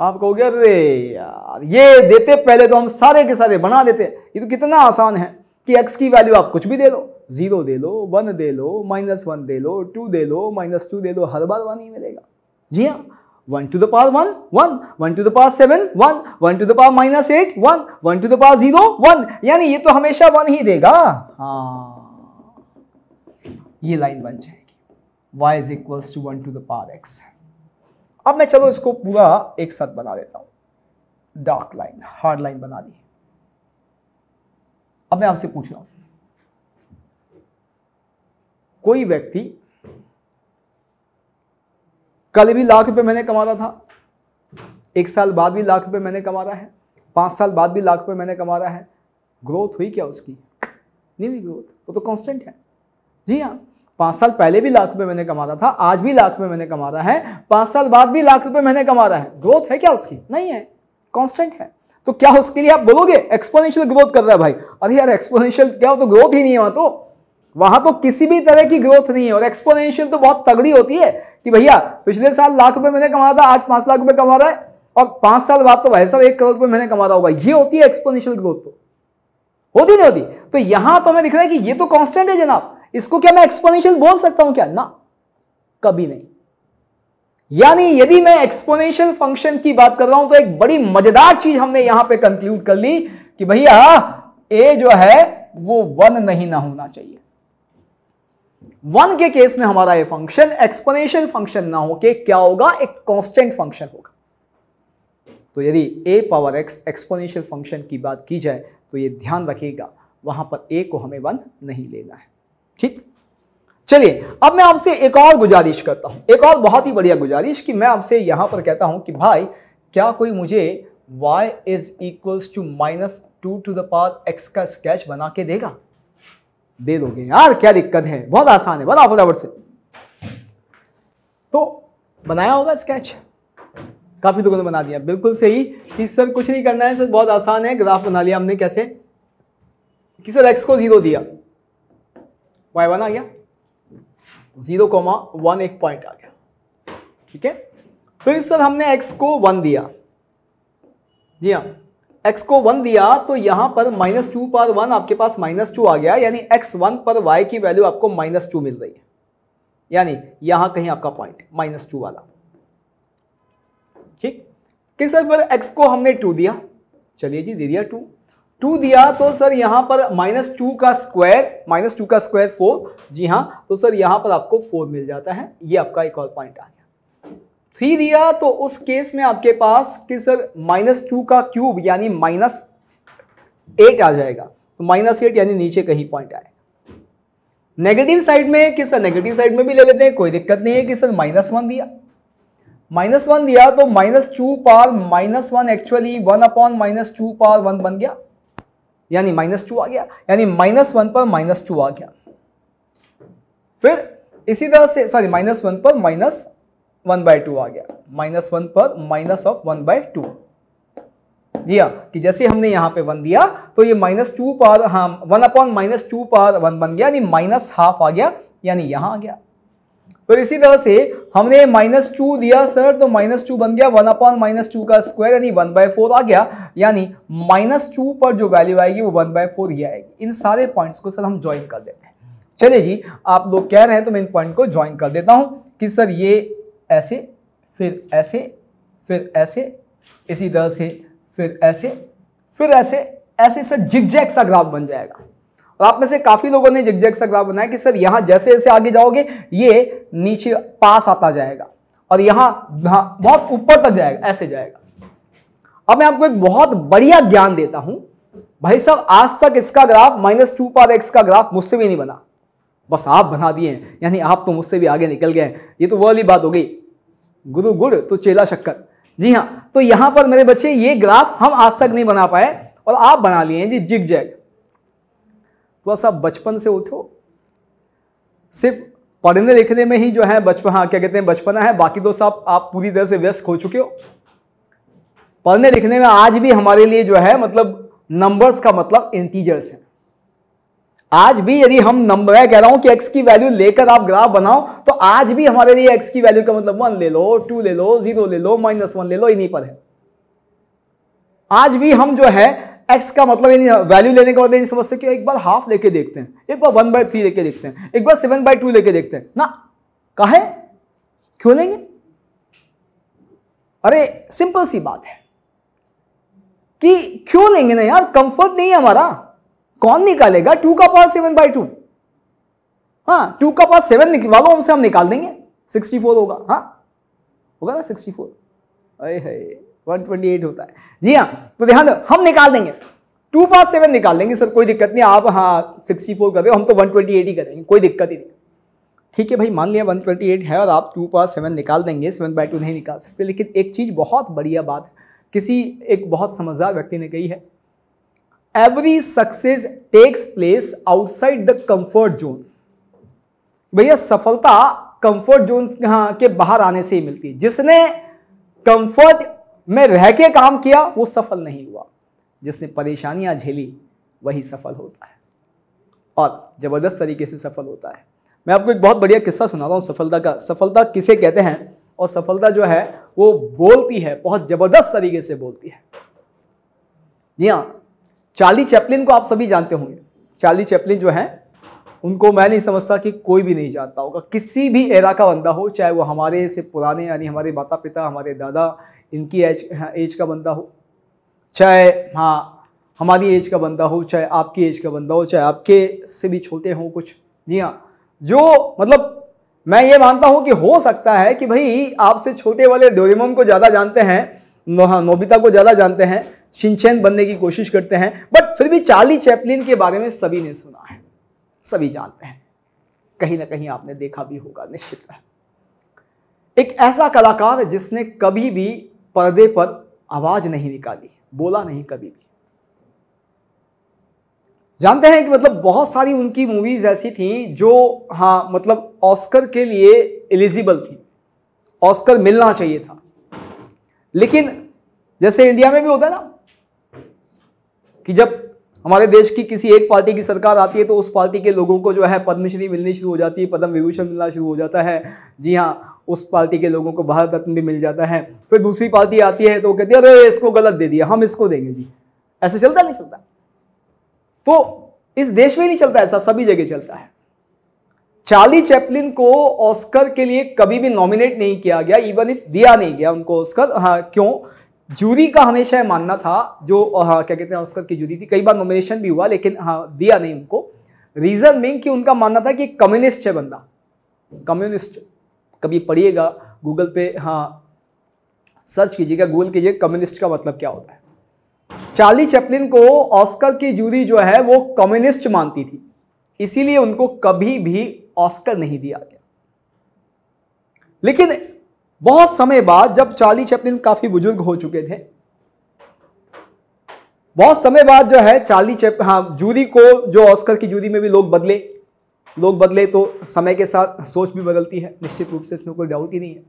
आप कहोगे अरे यार ये देते पहले तो हम सारे के सारे बना देते ये तो कितना आसान है कि x की वैल्यू आप कुछ भी दे दो ज़ीरो दे लो वन दे लो माइनस वन दे लो टू दे लो माइनस टू दे लो हर बार वन ही मिलेगा जी हाँ one to the power one one one to the power seven one one to the power minus eight one one to the power zero one यानी ये तो हमेशा वन ही देगा हाँ ये लाइन बन जाएगी y is equals to one to the power x अब मैं चलो इसको पूरा एक साथ बना देता हूं डार्क लाइन हार्ड लाइन बना दी अब मैं आपसे पूछ रहा हूं कोई व्यक्ति कल भी लाख रुपए मैंने कमाता था एक साल बाद भी लाख रुपए मैंने कमा रहा है पांच साल बाद भी लाख रुपए मैंने कमा रहा है ग्रोथ हुई क्या उसकी नहीं हुई ग्रोथ वो तो कांस्टेंट है जी हाँ पांच साल पहले भी लाख रुपए मैंने कमाता था आज भी लाख रुपए मैंने कमा रहा है पांच साल बाद भी लाख रुपए मैंने कमा रहा है ग्रोथ है क्या उसकी नहीं है कॉन्स्टेंट है तो क्या उसके लिए आप बोलोगे एक्सपोनेंशियल ग्रोथ कर रहा है भाई अरे यार एक्सपोनेंशियल क्या हो तो ग्रोथ ही नहीं है वहां तो वहां तो किसी भी तरह की ग्रोथ नहीं है और एक्सपोनेंशियल तो बहुत तगड़ी होती है कि भैया पिछले साल लाख रुपए मैंने कमाया था आज पांच लाख रुपए कमा रहा है और पांच साल बाद तो भाई साहब एक करोड़ रुपए मैंने कमा रहा होगा ये होती है एक्सपोनेंशियल ग्रोथ तो होती नहीं होती तो यहां तो हमें दिख रहा है कि ये तो कॉन्स्टेंट है जनाब इसको क्या मैं एक्सपोनेंशियल बोल सकता हूं क्या ना कभी नहीं यानी यदि मैं एक्सपोनेंशियल फंक्शन की बात कर रहा हूं तो एक बड़ी मजेदार चीज हमने यहां पे कंक्लूड कर ली कि भैया ए जो है वो वन नहीं ना होना चाहिए वन के केस में हमारा ये फंक्शन एक्सपोनेंशियल फंक्शन ना होके क्या होगा एक कांस्टेंट फंक्शन होगा तो यदि a power x exponential function की बात की जाए तो ये ध्यान रखिएगा वहां पर ए को हमें वन नहीं लेना है ठीक चलिए अब मैं आपसे एक और गुजारिश करता हूं एक और बहुत ही बढ़िया गुजारिश कि मैं आपसे यहां पर कहता हूं कि भाई क्या कोई मुझे y is equals to minus two to the power x का स्केच बना के देगा दे दोगे यार क्या दिक्कत है बहुत आसान है बताओ फटाफट से तो बनाया होगा स्केच काफी लोगों ने बना दिया बिल्कुल सही कि सर कुछ नहीं करना है सर बहुत आसान है ग्राफ बना लिया हमने कैसे कि सर एक्स को जीरो दिया वाई वन आ गया जीरो कोमा वन एक पॉइंट आ गया ठीक है फिर सर हमने एक्स को वन दिया जी हाँ x को वन दिया तो यहां पर माइनस टू पर वन आपके पास माइनस टू आ गया यानी x वन पर y की वैल्यू आपको माइनस टू मिल रही है यानी यहां कहीं आपका पॉइंट माइनस टू वाला ठीक कि सर पर x को हमने टू दिया चलिए जी दे दिया टू टू दिया तो सर यहां पर माइनस टू का स्क्वायर माइनस टू का स्क्वायर फोर जी हाँ तो सर यहां पर आपको फोर मिल जाता है ये आपका एक और पॉइंट आ गया थ्री दिया तो उस केस में आपके पास कि सर माइनस टू का क्यूब यानी माइनस एट आ जाएगा तो माइनस एट यानी नीचे कहीं पॉइंट आए नेगेटिव साइड में कि सर नेगेटिव साइड में भी ले लेते हैं कोई दिक्कत नहीं है कि सर माइनस वन दिया माइनस वन दिया तो minus two power minus one actually one upon minus two power one बन गया यानी माइनस टू आ गया यानी माइनस वन पर माइनस टू आ गया फिर इसी तरह से सॉरी माइनस वन पर माइनस वन बाय टू आ गया माइनस वन पर minus of one by two जी हाँ कि जैसे हमने यहाँ पे वन दिया तो ये माइनस टू पर हाँ वन अपॉन माइनस टू पर वन बन गया यानी माइनस हाफ आ गया यानी यहाँ आ गया तो इसी तरह से हमने माइनस टू दिया सर तो माइनस टू बन गया वन अपॉन माइनस टू का स्क्वायर यानी वन बाय फोर आ गया यानी माइनस टू पर जो वैल्यू आएगी वो वन बाय फोर ही आएगी इन सारे पॉइंट्स को सर हम ज्वाइन कर देते हैं चलिए जी आप लोग कह रहे हैं तो मैं इन पॉइंट को ज्वाइन कर देता हूँ कि सर ये ऐसे फिर ऐसे फिर ऐसे इसी तरह से फिर ऐसे फिर ऐसे ऐसे सर जिगजैक सा ग्राफ बन जाएगा और आप में से काफ़ी लोगों ने जिगजैक सा ग्राफ बनाया कि सर यहां जैसे जैसे आगे जाओगे ये नीचे पास आता जाएगा और यहां बहुत ऊपर तक जाएगा ऐसे जाएगा अब मैं आपको एक बहुत बढ़िया ज्ञान देता हूं भाई साहब आज तक इसका ग्राफ माइनस टू पर एक्स का ग्राफ मुझसे भी नहीं बना बस आप बना दिए हैं यानी आप तो मुझसे भी आगे निकल गए हैं ये तो वो वाली बात हो गई गुरु गुड़ तो चेला शक्कर जी हाँ तो यहाँ पर मेरे बच्चे ये ग्राफ हम आज तक नहीं बना पाए और आप बना लिए हैं जी जिग जैग थोड़ा सा बचपन से उठो सिर्फ पढ़ने लिखने में ही जो है बचपन हाँ क्या कहते हैं बचपना है बाकी तो सब आप पूरी तरह से व्यस्त हो चुके हो पढ़ने लिखने में आज भी हमारे लिए जो है मतलब नंबर्स का मतलब इंटीजर्स है आज भी यदि हम नंबर मैं कह रहा हूं कि x की वैल्यू लेकर आप ग्राफ बनाओ तो आज भी हमारे लिए x की वैल्यू का मतलब वन ले लो टू ले लो जीरो ले लो माइनस वन ले लो इन्हीं पर है आज भी हम जो है x का मतलब वैल्यू लेने के बाद नहीं समझते कि एक बार हाफ लेके देखते हैं एक बार वन बाय थ्री लेके देखते हैं एक बार सेवन बाय टू लेके देखते हैं ना कहे क्यों लेंगे अरे सिंपल सी बात है कि क्यों लेंगे ना यार कंफर्ट नहीं है हमारा कौन निकालेगा टू का पावर सेवन बाई टू हाँ टू का पावर सेवन निकलवा हमसे हम निकाल देंगे सिक्सटी फोर होगा हाँ होगा ना सिक्सटी फोर अरे है वन ट्वेंटी एट होता है जी हाँ तो ध्यान दो हम निकाल देंगे टू पास सेवन निकाल देंगे सर कोई दिक्कत नहीं आप हाँ सिक्सटी फोर कर रहे हम तो वन ट्वेंटी एट ही करेंगे कोई दिक्कत ही नहीं ठीक है भाई मान लिया वन ट्वेंटी एट है और आप टू पास सेवन निकाल देंगे सेवन बाई टू नहीं निकाल सकते लेकिन एक चीज़ बहुत बढ़िया बात किसी एक बहुत समझदार व्यक्ति ने कही है every success takes place outside the comfort zone भैया सफलता कंफर्ट जोन हाँ, के बाहर आने से ही मिलती है जिसने कंफर्ट में रह के काम किया वो सफल नहीं हुआ जिसने परेशानियां झेली वही सफल होता है और ज़बरदस्त तरीके से सफल होता है मैं आपको एक बहुत बढ़िया किस्सा सुनाता हूँ सफलता का सफलता किसे कहते हैं और सफलता जो है वो बोलती है बहुत ज़बरदस्त तरीके से बोलती है जी हाँ चार्ली चैपलिन को आप सभी जानते होंगे चार्ली चैपलिन जो है उनको मैं नहीं समझता कि कोई भी नहीं जानता होगा किसी भी एरा का बंदा हो चाहे वो हमारे से पुराने यानी हमारे माता पिता हमारे दादा इनकी एज हाँ, एज का बंदा हो चाहे हाँ हमारी एज का बंदा हो चाहे आपकी एज का बंदा हो चाहे आपके से भी छोटे हों कुछ जी हाँ जो मतलब मैं ये मानता हूँ कि हो सकता है कि भाई आपसे छोटे वाले डोरेमोन को ज़्यादा जानते हैं हाँ, नोबिता को ज़्यादा जानते हैं शिनचैन बनने की कोशिश करते हैं बट फिर भी चार्ली चैपलिन के बारे में सभी ने सुना है सभी जानते हैं कहीं ना कहीं आपने देखा भी होगा निश्चित है एक ऐसा कलाकार जिसने कभी भी पर्दे पर आवाज नहीं निकाली बोला नहीं कभी भी जानते हैं कि मतलब बहुत सारी उनकी मूवीज ऐसी थी जो हाँ मतलब ऑस्कर के लिए एलिजिबल थी ऑस्कर मिलना चाहिए था लेकिन जैसे इंडिया में भी होता है ना कि जब हमारे देश की किसी एक पार्टी की सरकार आती है तो उस पार्टी के लोगों को जो है पद्मश्री मिलनी शुरू हो जाती है पद्म विभूषण मिलना शुरू हो जाता है जी हाँ उस पार्टी के लोगों को भारत रत्न भी मिल जाता है फिर दूसरी पार्टी आती है तो कहती है अरे इसको गलत दे दिया हम इसको देंगे जी ऐसे चलता नहीं चलता तो इस देश में नहीं चलता ऐसा सभी जगह चलता है चार्ली चैपलिन को ऑस्कर के लिए कभी भी नॉमिनेट नहीं किया गया इवन इफ दिया नहीं गया उनको ऑस्कर हाँ क्यों जूरी का हमेशा मानना था जो हाँ क्या कहते हैं ऑस्कर की जूरी थी कई बार नॉमिनेशन भी हुआ लेकिन हाँ दिया नहीं उनको रीज़न में कि उनका मानना था कि कम्युनिस्ट है बंदा कम्युनिस्ट कभी पढ़िएगा गूगल पे हाँ सर्च कीजिएगा गूगल कीजिएगा कम्युनिस्ट का मतलब क्या होता है चार्ली चैपलिन को ऑस्कर की जूरी जो है वो कम्युनिस्ट मानती थी इसीलिए उनको कभी भी ऑस्कर नहीं दिया गया लेकिन बहुत समय बाद जब चार्ली चैपलिन काफी बुजुर्ग हो चुके थे बहुत समय बाद जो है चार्ली चैप हाँ जूरी को जो ऑस्कर की जूरी में भी लोग बदले लोग बदले तो समय के साथ सोच भी बदलती है निश्चित रूप से इसमें कोई डाउट ही नहीं है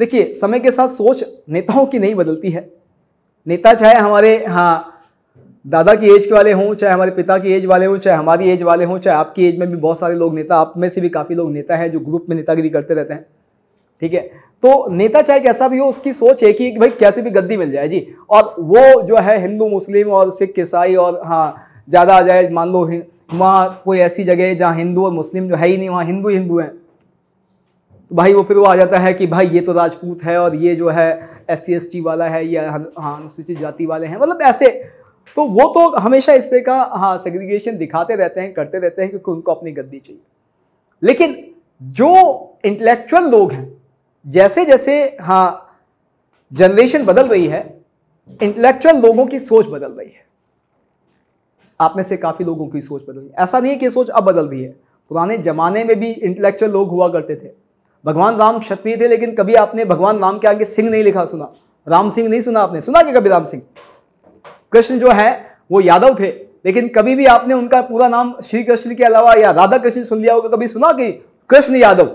देखिए समय के साथ सोच नेताओं की नहीं बदलती है नेता चाहे हमारे हाँ दादा की एज के वाले हों चाहे हमारे पिता की एज वाले हों चाहे हमारी एज वाले हों चाहे आपकी एज में भी बहुत सारे लोग नेता आप में से भी काफ़ी लोग नेता हैं जो ग्रुप में नेतागिरी करते रहते हैं ठीक है तो नेता चाहे कैसा भी हो उसकी सोच है कि भाई कैसे भी गद्दी मिल जाए जी और वो जो है हिंदू मुस्लिम और सिख ईसाई और हाँ ज़्यादा आ जाए मान लो वहाँ कोई ऐसी जगह है जहाँ हिंदू और मुस्लिम जो है ही नहीं वहाँ हिंदू हिंदू हैं तो भाई वो फिर वो आ जाता है कि भाई ये तो राजपूत है और ये जो है एस सी वाला है या हाँ अनुसूचित जाति वाले हैं मतलब ऐसे तो वो तो हमेशा इस तरह का हाँ सेग्रीगेशन दिखाते रहते हैं करते रहते हैं क्योंकि उनको अपनी गद्दी चाहिए लेकिन जो इंटेलेक्चुअल लोग हैं जैसे जैसे हाँ जनरेशन बदल रही है इंटेलेक्चुअल लोगों की सोच बदल रही है आप में से काफ़ी लोगों की सोच बदल रही है ऐसा नहीं है कि सोच अब बदल रही है पुराने ज़माने में भी इंटेलेक्चुअल लोग हुआ करते थे भगवान राम क्षत्रिय थे लेकिन कभी आपने भगवान राम के आगे सिंह नहीं लिखा सुना राम सिंह नहीं सुना आपने सुना क्या कभी राम सिंह कृष्ण जो है वो यादव थे लेकिन कभी भी आपने उनका पूरा नाम श्री कृष्ण के अलावा या राधा कृष्ण सुन लिया होगा कभी सुना कि कृष्ण यादव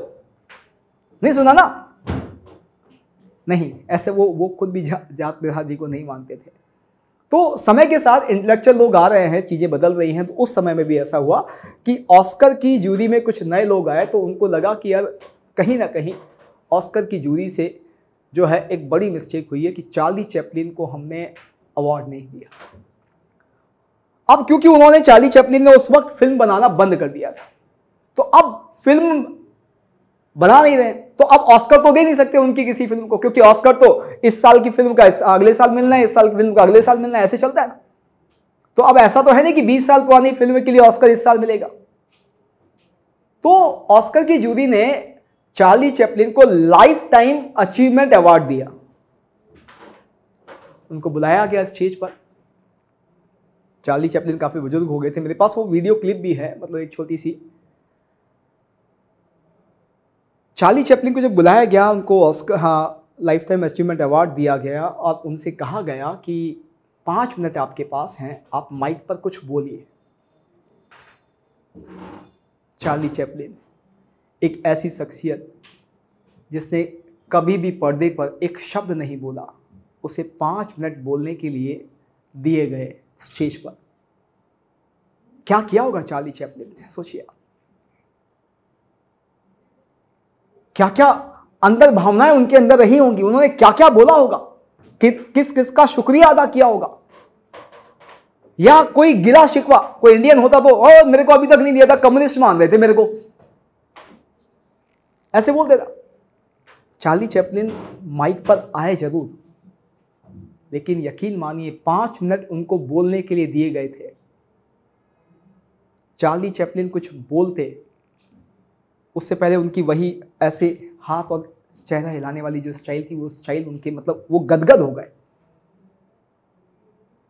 नहीं सुना ना नहीं ऐसे वो वो खुद भी जा, जात विभादी को नहीं मानते थे तो समय के साथ इंटेलेक्चुअल लोग आ रहे हैं चीज़ें बदल रही हैं तो उस समय में भी ऐसा हुआ कि ऑस्कर की जूरी में कुछ नए लोग आए तो उनको लगा कि यार कहीं ना कहीं ऑस्कर की जूरी से जो है एक बड़ी मिस्टेक हुई है कि चार्ली चैपलिन को हमने अवार्ड नहीं दिया अब क्योंकि उन्होंने चार्ली चैपलिन ने उस वक्त फिल्म बनाना बंद कर दिया था तो अब फिल्म बना नहीं रहे तो अब ऑस्कर तो दे नहीं सकते उनकी किसी फिल्म को क्योंकि ऑस्कर तो इस साल की फिल्म का अगले साल मिलना है इस साल की फिल्म का अगले साल मिलना है ऐसे चलता है ना तो अब ऐसा तो है नहीं कि बीस साल पुरानी फिल्म के लिए ऑस्कर इस साल मिलेगा तो ऑस्कर की जूरी ने चार्ली चैपलिन को लाइफ टाइम अचीवमेंट अवार्ड दिया उनको बुलाया गया स्टेज पर चार्ली चैपलिन काफ़ी बुजुर्ग हो गए थे मेरे पास वो वीडियो क्लिप भी है मतलब एक छोटी सी चार्ली चैपलिन को जब बुलाया गया उनको ऑस्कर हाँ लाइफ टाइम अचीवमेंट अवार्ड दिया गया और उनसे कहा गया कि पाँच मिनट आपके पास हैं आप माइक पर कुछ बोलिए चार्ली चैपलिन एक ऐसी शख्सियत जिसने कभी भी पर्दे पर एक शब्द नहीं बोला उसे पाँच मिनट बोलने के लिए दिए गए स्टेज पर क्या किया होगा चार्ली चैपलिन ने सोचिए आप क्या क्या अंदर भावनाएं उनके अंदर रही होंगी उन्होंने क्या क्या बोला होगा कि, किस किस का शुक्रिया अदा किया होगा या कोई गिरा शिकवा कोई इंडियन होता तो ओ मेरे को अभी तक नहीं दिया था कम्युनिस्ट मान रहे थे मेरे को ऐसे बोल देता चार्ली चैपलिन माइक पर आए जरूर लेकिन यकीन मानिए पांच मिनट उनको बोलने के लिए दिए गए थे चार्ली चैपलिन कुछ बोलते उससे पहले उनकी वही ऐसे हाथ और चेहरा हिलाने वाली जो स्टाइल थी वो स्टाइल उनके मतलब वो गदगद हो गए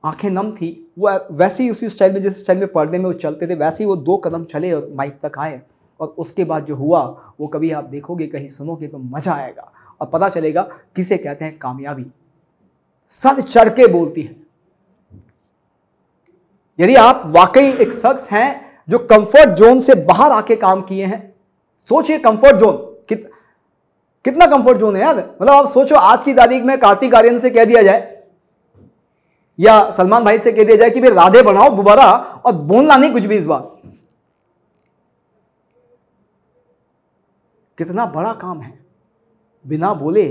आंखें नम थी वो वैसे ही उसी स्टाइल में जिस स्टाइल में पर्दे में वो चलते थे वैसे ही वो दो कदम चले और माइक तक आए और उसके बाद जो हुआ वो कभी आप देखोगे कहीं सुनोगे तो मज़ा आएगा और पता चलेगा किसे कहते हैं कामयाबी सद चढ़ के बोलती है यदि आप वाकई एक शख्स हैं जो कंफर्ट जोन से बाहर आके काम किए हैं सोचिए कंफर्ट जोन कित, कितना कंफर्ट जोन है यार मतलब आप सोचो आज की तारीख में कार्तिक आर्यन से कह दिया जाए या सलमान भाई से कह दिया जाए कि भाई राधे बनाओ दोबारा और बोलना नहीं कुछ भी इस बार कितना बड़ा काम है बिना बोले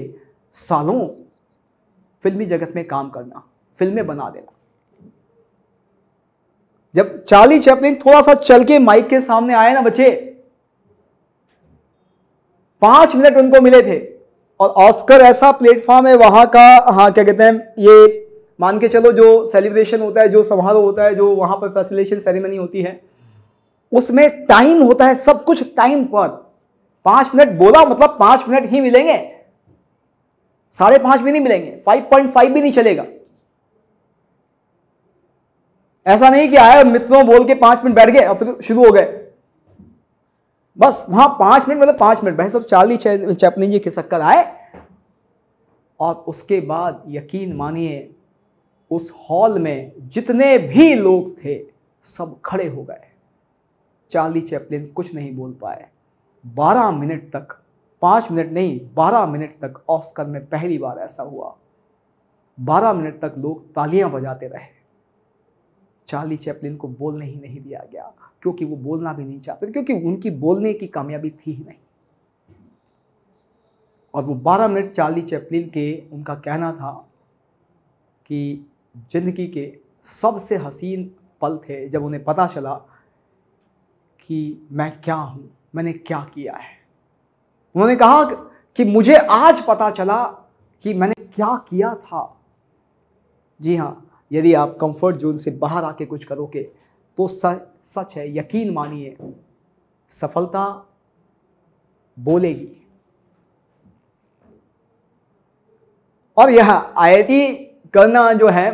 सालों फिल्मी जगत में काम करना फिल्में बना देना जब चाली चैपलिन थोड़ा सा चल के माइक के सामने आए ना बच्चे पांच मिनट उनको मिले थे और ऑस्कर ऐसा प्लेटफॉर्म है वहां का हाँ क्या कहते हैं ये मान के चलो जो सेलिब्रेशन होता है जो समारोह होता है जो वहां पर फैसिलेशन सेरेमनी होती है उसमें टाइम होता है सब कुछ टाइम पर पांच मिनट बोला मतलब पांच मिनट ही मिलेंगे साढ़े पांच भी नहीं मिलेंगे फाइव पॉइंट फाइव भी नहीं चलेगा ऐसा नहीं कि आया मित्रों बोल के पांच मिनट बैठ गए और फिर शुरू हो गए बस वहां पांच मिनट मतलब पांच मिनट भाई सब चार्ली चैपलिन जी के चक्कर आए और उसके बाद यकीन मानिए उस हॉल में जितने भी लोग थे सब खड़े हो गए चार्ली चैपलिन कुछ नहीं बोल पाए बारह मिनट तक पाँच मिनट नहीं बारह मिनट तक ऑस्कर में पहली बार ऐसा हुआ बारह मिनट तक लोग तालियां बजाते रहे चार्ली चैपलिन को बोलने ही नहीं दिया गया क्योंकि वो बोलना भी नहीं चाहते क्योंकि उनकी बोलने की कामयाबी थी ही नहीं और वो 12 मिनट चार्ली चैपलिन के उनका कहना था कि ज़िंदगी के सबसे हसीन पल थे जब उन्हें पता चला कि मैं क्या हूँ मैंने क्या किया है उन्होंने कहा कि मुझे आज पता चला कि मैंने क्या किया था जी हाँ यदि आप कंफर्ट जोन से बाहर आके कुछ करोगे तो सच है यकीन मानिए सफलता बोलेगी और यह आईआईटी करना जो है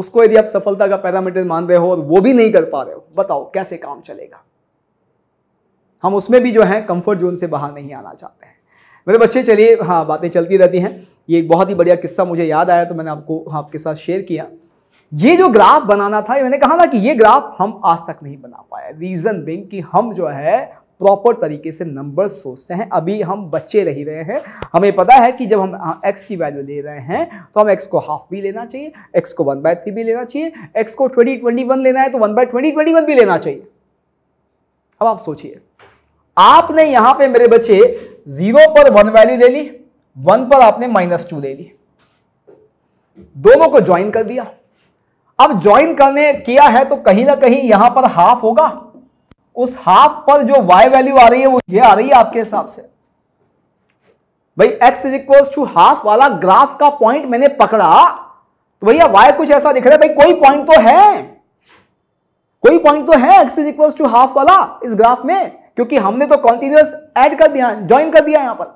उसको यदि आप सफलता का पैरामीटर मान रहे हो और वो भी नहीं कर पा रहे हो बताओ कैसे काम चलेगा हम उसमें भी जो है कंफर्ट जोन से बाहर नहीं आना चाहते हैं मेरे बच्चे चलिए हाँ बातें चलती रहती हैं ये एक बहुत ही बढ़िया किस्सा मुझे याद आया तो मैंने आपको आपके साथ शेयर किया ये जो ग्राफ बनाना था मैंने कहा ना कि ये ग्राफ हम आज तक नहीं बना पाए रीज़न बिंग कि हम जो है प्रॉपर तरीके से नंबर सोचते हैं अभी हम बच्चे रह रहे हैं हमें पता है कि जब हम एक्स हाँ, की वैल्यू ले रहे हैं तो हम एक्स को हाफ भी लेना चाहिए एक्स को वन बाय थ्री भी लेना चाहिए एक्स को ट्वेंटी ट्वेंटी वन लेना है तो one by twenty twenty one भी लेना चाहिए अब आप सोचिए आपने यहां पे मेरे बच्चे जीरो पर वन वैल्यू ले ली वन पर आपने माइनस टू ले ली दोनों को ज्वाइन कर दिया अब ज्वाइन करने किया है तो कहीं ना कहीं यहां पर हाफ होगा उस हाफ पर जो वाई वैल्यू आ रही है वो ये आ रही है आपके हिसाब से भाई x is equal to half वाला ग्राफ का पॉइंट मैंने पकड़ा तो भैया वाई कुछ ऐसा दिख रहा है भाई कोई पॉइंट तो है कोई पॉइंट तो है x is equal to half वाला इस ग्राफ में क्योंकि हमने तो कॉन्टिन्यूस एड कर दिया ज्वाइन कर दिया यहां पर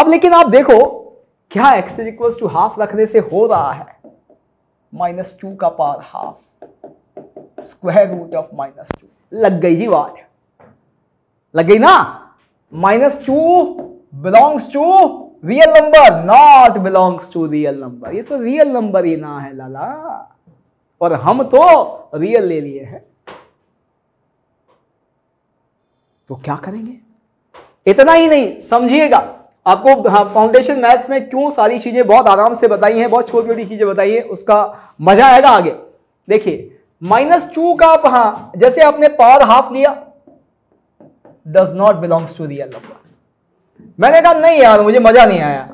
अब लेकिन आप देखो क्या x is equal to half रखने से हो रहा है माइनस टू का power half square root of minus two लग गई जी वाट लग गई ना minus two belongs to real number not belongs to real number ये तो रियल नंबर ही ना है लाला और हम तो रियल ले लिए हैं तो क्या करेंगे इतना ही नहीं समझिएगा आपको फाउंडेशन हाँ, मैथ्स में क्यों सारी चीज़ें बहुत आराम से बताई हैं बहुत छोटी छोटी चीज़ें बताई हैं उसका मजा आएगा आगे देखिए माइनस टू का आप हाँ जैसे आपने पावर हाफ लिया does not belongs to real number मैंने कहा नहीं यार मुझे मजा नहीं आया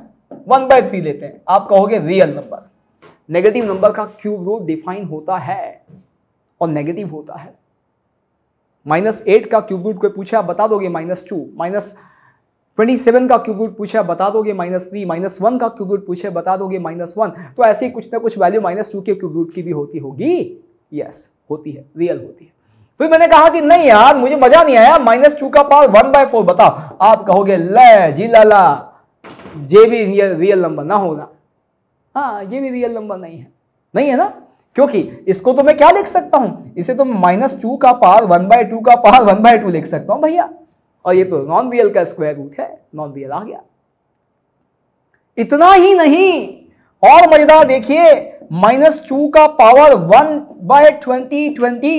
वन बाय थ्री लेते हैं आप कहोगे रियल नंबर नेगेटिव नंबर का क्यूब रूल डिफाइन होता है और नेगेटिव होता है माइनस एट का क्यूब रूट कोई पूछे आप बता दोगे minus two minus twenty seven का क्यूब रूट पूछा बता दोगे माइनस थ्री माइनस वन का क्यूब रूट पूछे बता दोगे माइनस वन तो ऐसे कुछ ना कुछ वैल्यू माइनस टू के क्यूब रूट की भी होती होगी यस होती है रियल होती है फिर मैंने कहा कि नहीं यार मुझे मजा नहीं आया माइनस टू का पावर वन बाय फोर बताओ आप कहोगे ले जी लाला ये भी रियल नंबर ना होगा हाँ ये भी रियल नंबर नहीं है नहीं है ना क्योंकि इसको तो मैं क्या लिख सकता हूं इसे तो माइनस टू का पावर वन बाय टू का पावर वन बाय टू लिख सकता हूं भैया और ये तो नॉन रियल का स्क्वायर रूट है नॉन रियल आ गया इतना ही नहीं और मजेदार देखिए माइनस टू का power one by twenty twenty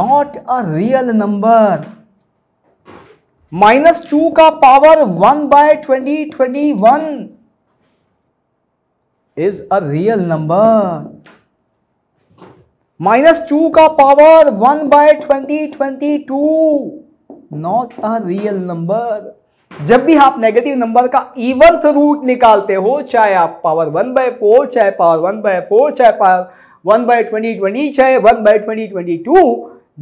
not a real number minus two का power one by twenty twenty one is a real number minus two का power one by twenty twenty two not a real number जब भी आप नेगेटिव नंबर का इवंथ रूट निकालते हो चाहे आप पावर वन बाय फोर चाहे पावर वन बाय फोर चाहे power one by twenty twenty चाहे one by twenty twenty two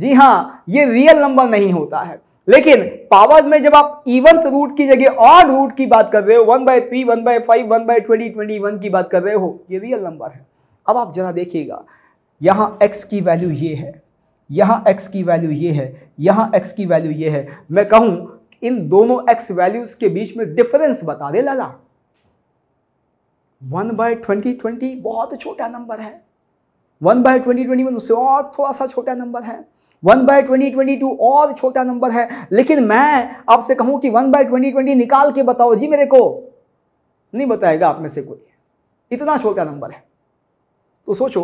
जी हाँ ये रियल नंबर नहीं होता है लेकिन पावर में जब आप इवंथ रूट की जगह ऑड रूट की बात कर रहे हो one by three one by five one by twenty twenty one की बात कर रहे हो ये रियल नंबर है अब आप जरा देखिएगा यहाँ x की वैल्यू ये है यहाँ x की वैल्यू ये है यहाँ x की वैल्यू ये है मैं कहूँ इन दोनों x वैल्यूज़ के बीच में डिफरेंस बता दे लाला वन बाय ट्वेंटी ट्वेंटी बहुत छोटा नंबर है one by twenty twenty one उससे और थोड़ा सा छोटा नंबर है one by twenty twenty two और छोटा नंबर है लेकिन मैं आपसे कहूँ कि वन बाय ट्वेंटी ट्वेंटी निकाल के बताओ जी मेरे को नहीं बताएगा आप में से कोई इतना छोटा नंबर है तो सोचो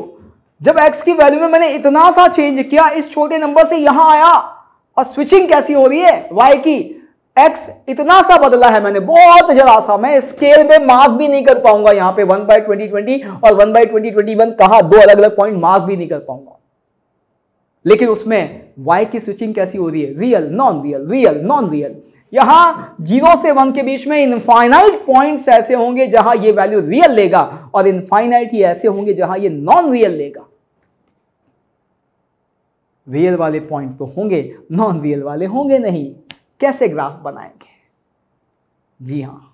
जब x की वैल्यू में मैंने इतना सा चेंज किया इस छोटे नंबर से यहां आया और स्विचिंग कैसी हो रही है y की x इतना सा बदला है मैंने बहुत जरा सा मैं स्केल पे मार्क भी नहीं कर पाऊंगा यहां पे 1 बाई ट्वेंटी ट्वेंटी और 1 बाई ट्वेंटी ट्वेंटी वन कहा दो अलग अलग पॉइंट मार्क भी नहीं कर पाऊंगा लेकिन उसमें y की स्विचिंग कैसी हो रही है real non real real non real यहां जीरो से वन के बीच में इनफाइनाइट पॉइंट्स ऐसे होंगे जहां ये वैल्यू रियल लेगा और इनफाइनाइट ही ऐसे होंगे जहां ये नॉन रियल लेगा रियल वाले पॉइंट तो होंगे नॉन रियल वाले होंगे नहीं कैसे ग्राफ बनाएंगे जी हाँ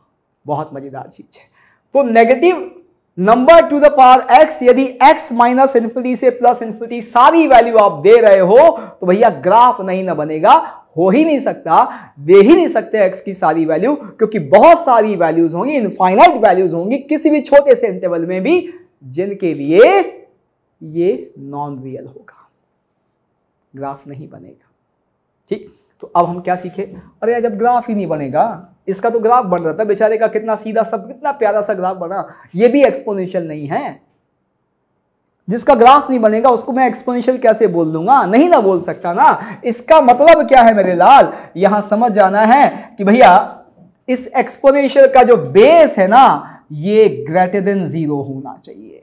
बहुत मजेदार चीज है तो negative number to the power x यदि एक्स माइनस इन्फिनिटी से प्लस इन्फिनिटी सारी वैल्यू आप दे रहे हो तो भैया ग्राफ नहीं ना बनेगा हो ही नहीं सकता दे ही नहीं सकते एक्स की सारी वैल्यू क्योंकि बहुत सारी वैल्यूज होंगी इनफाइनाइट वैल्यूज होंगी किसी भी छोटे से इंटरवल में भी जिनके लिए ये नॉन रियल होगा ग्राफ नहीं बनेगा ठीक तो अब हम क्या सीखे अरे यार जब ग्राफ ही नहीं बनेगा इसका तो ग्राफ बन रहा था बेचारे का कितना सीधा सब कितना प्यारा सा ग्राफ बना ये भी एक्सपोनेंशियल नहीं है जिसका ग्राफ नहीं बनेगा उसको मैं एक्सपोनेंशियल कैसे बोल दूंगा नहीं ना बोल सकता ना इसका मतलब क्या है मेरे लाल यहां समझ जाना है कि भैया इस एक्सपोनेंशियल का जो बेस है ना ये ग्रेटर देन जीरो होना चाहिए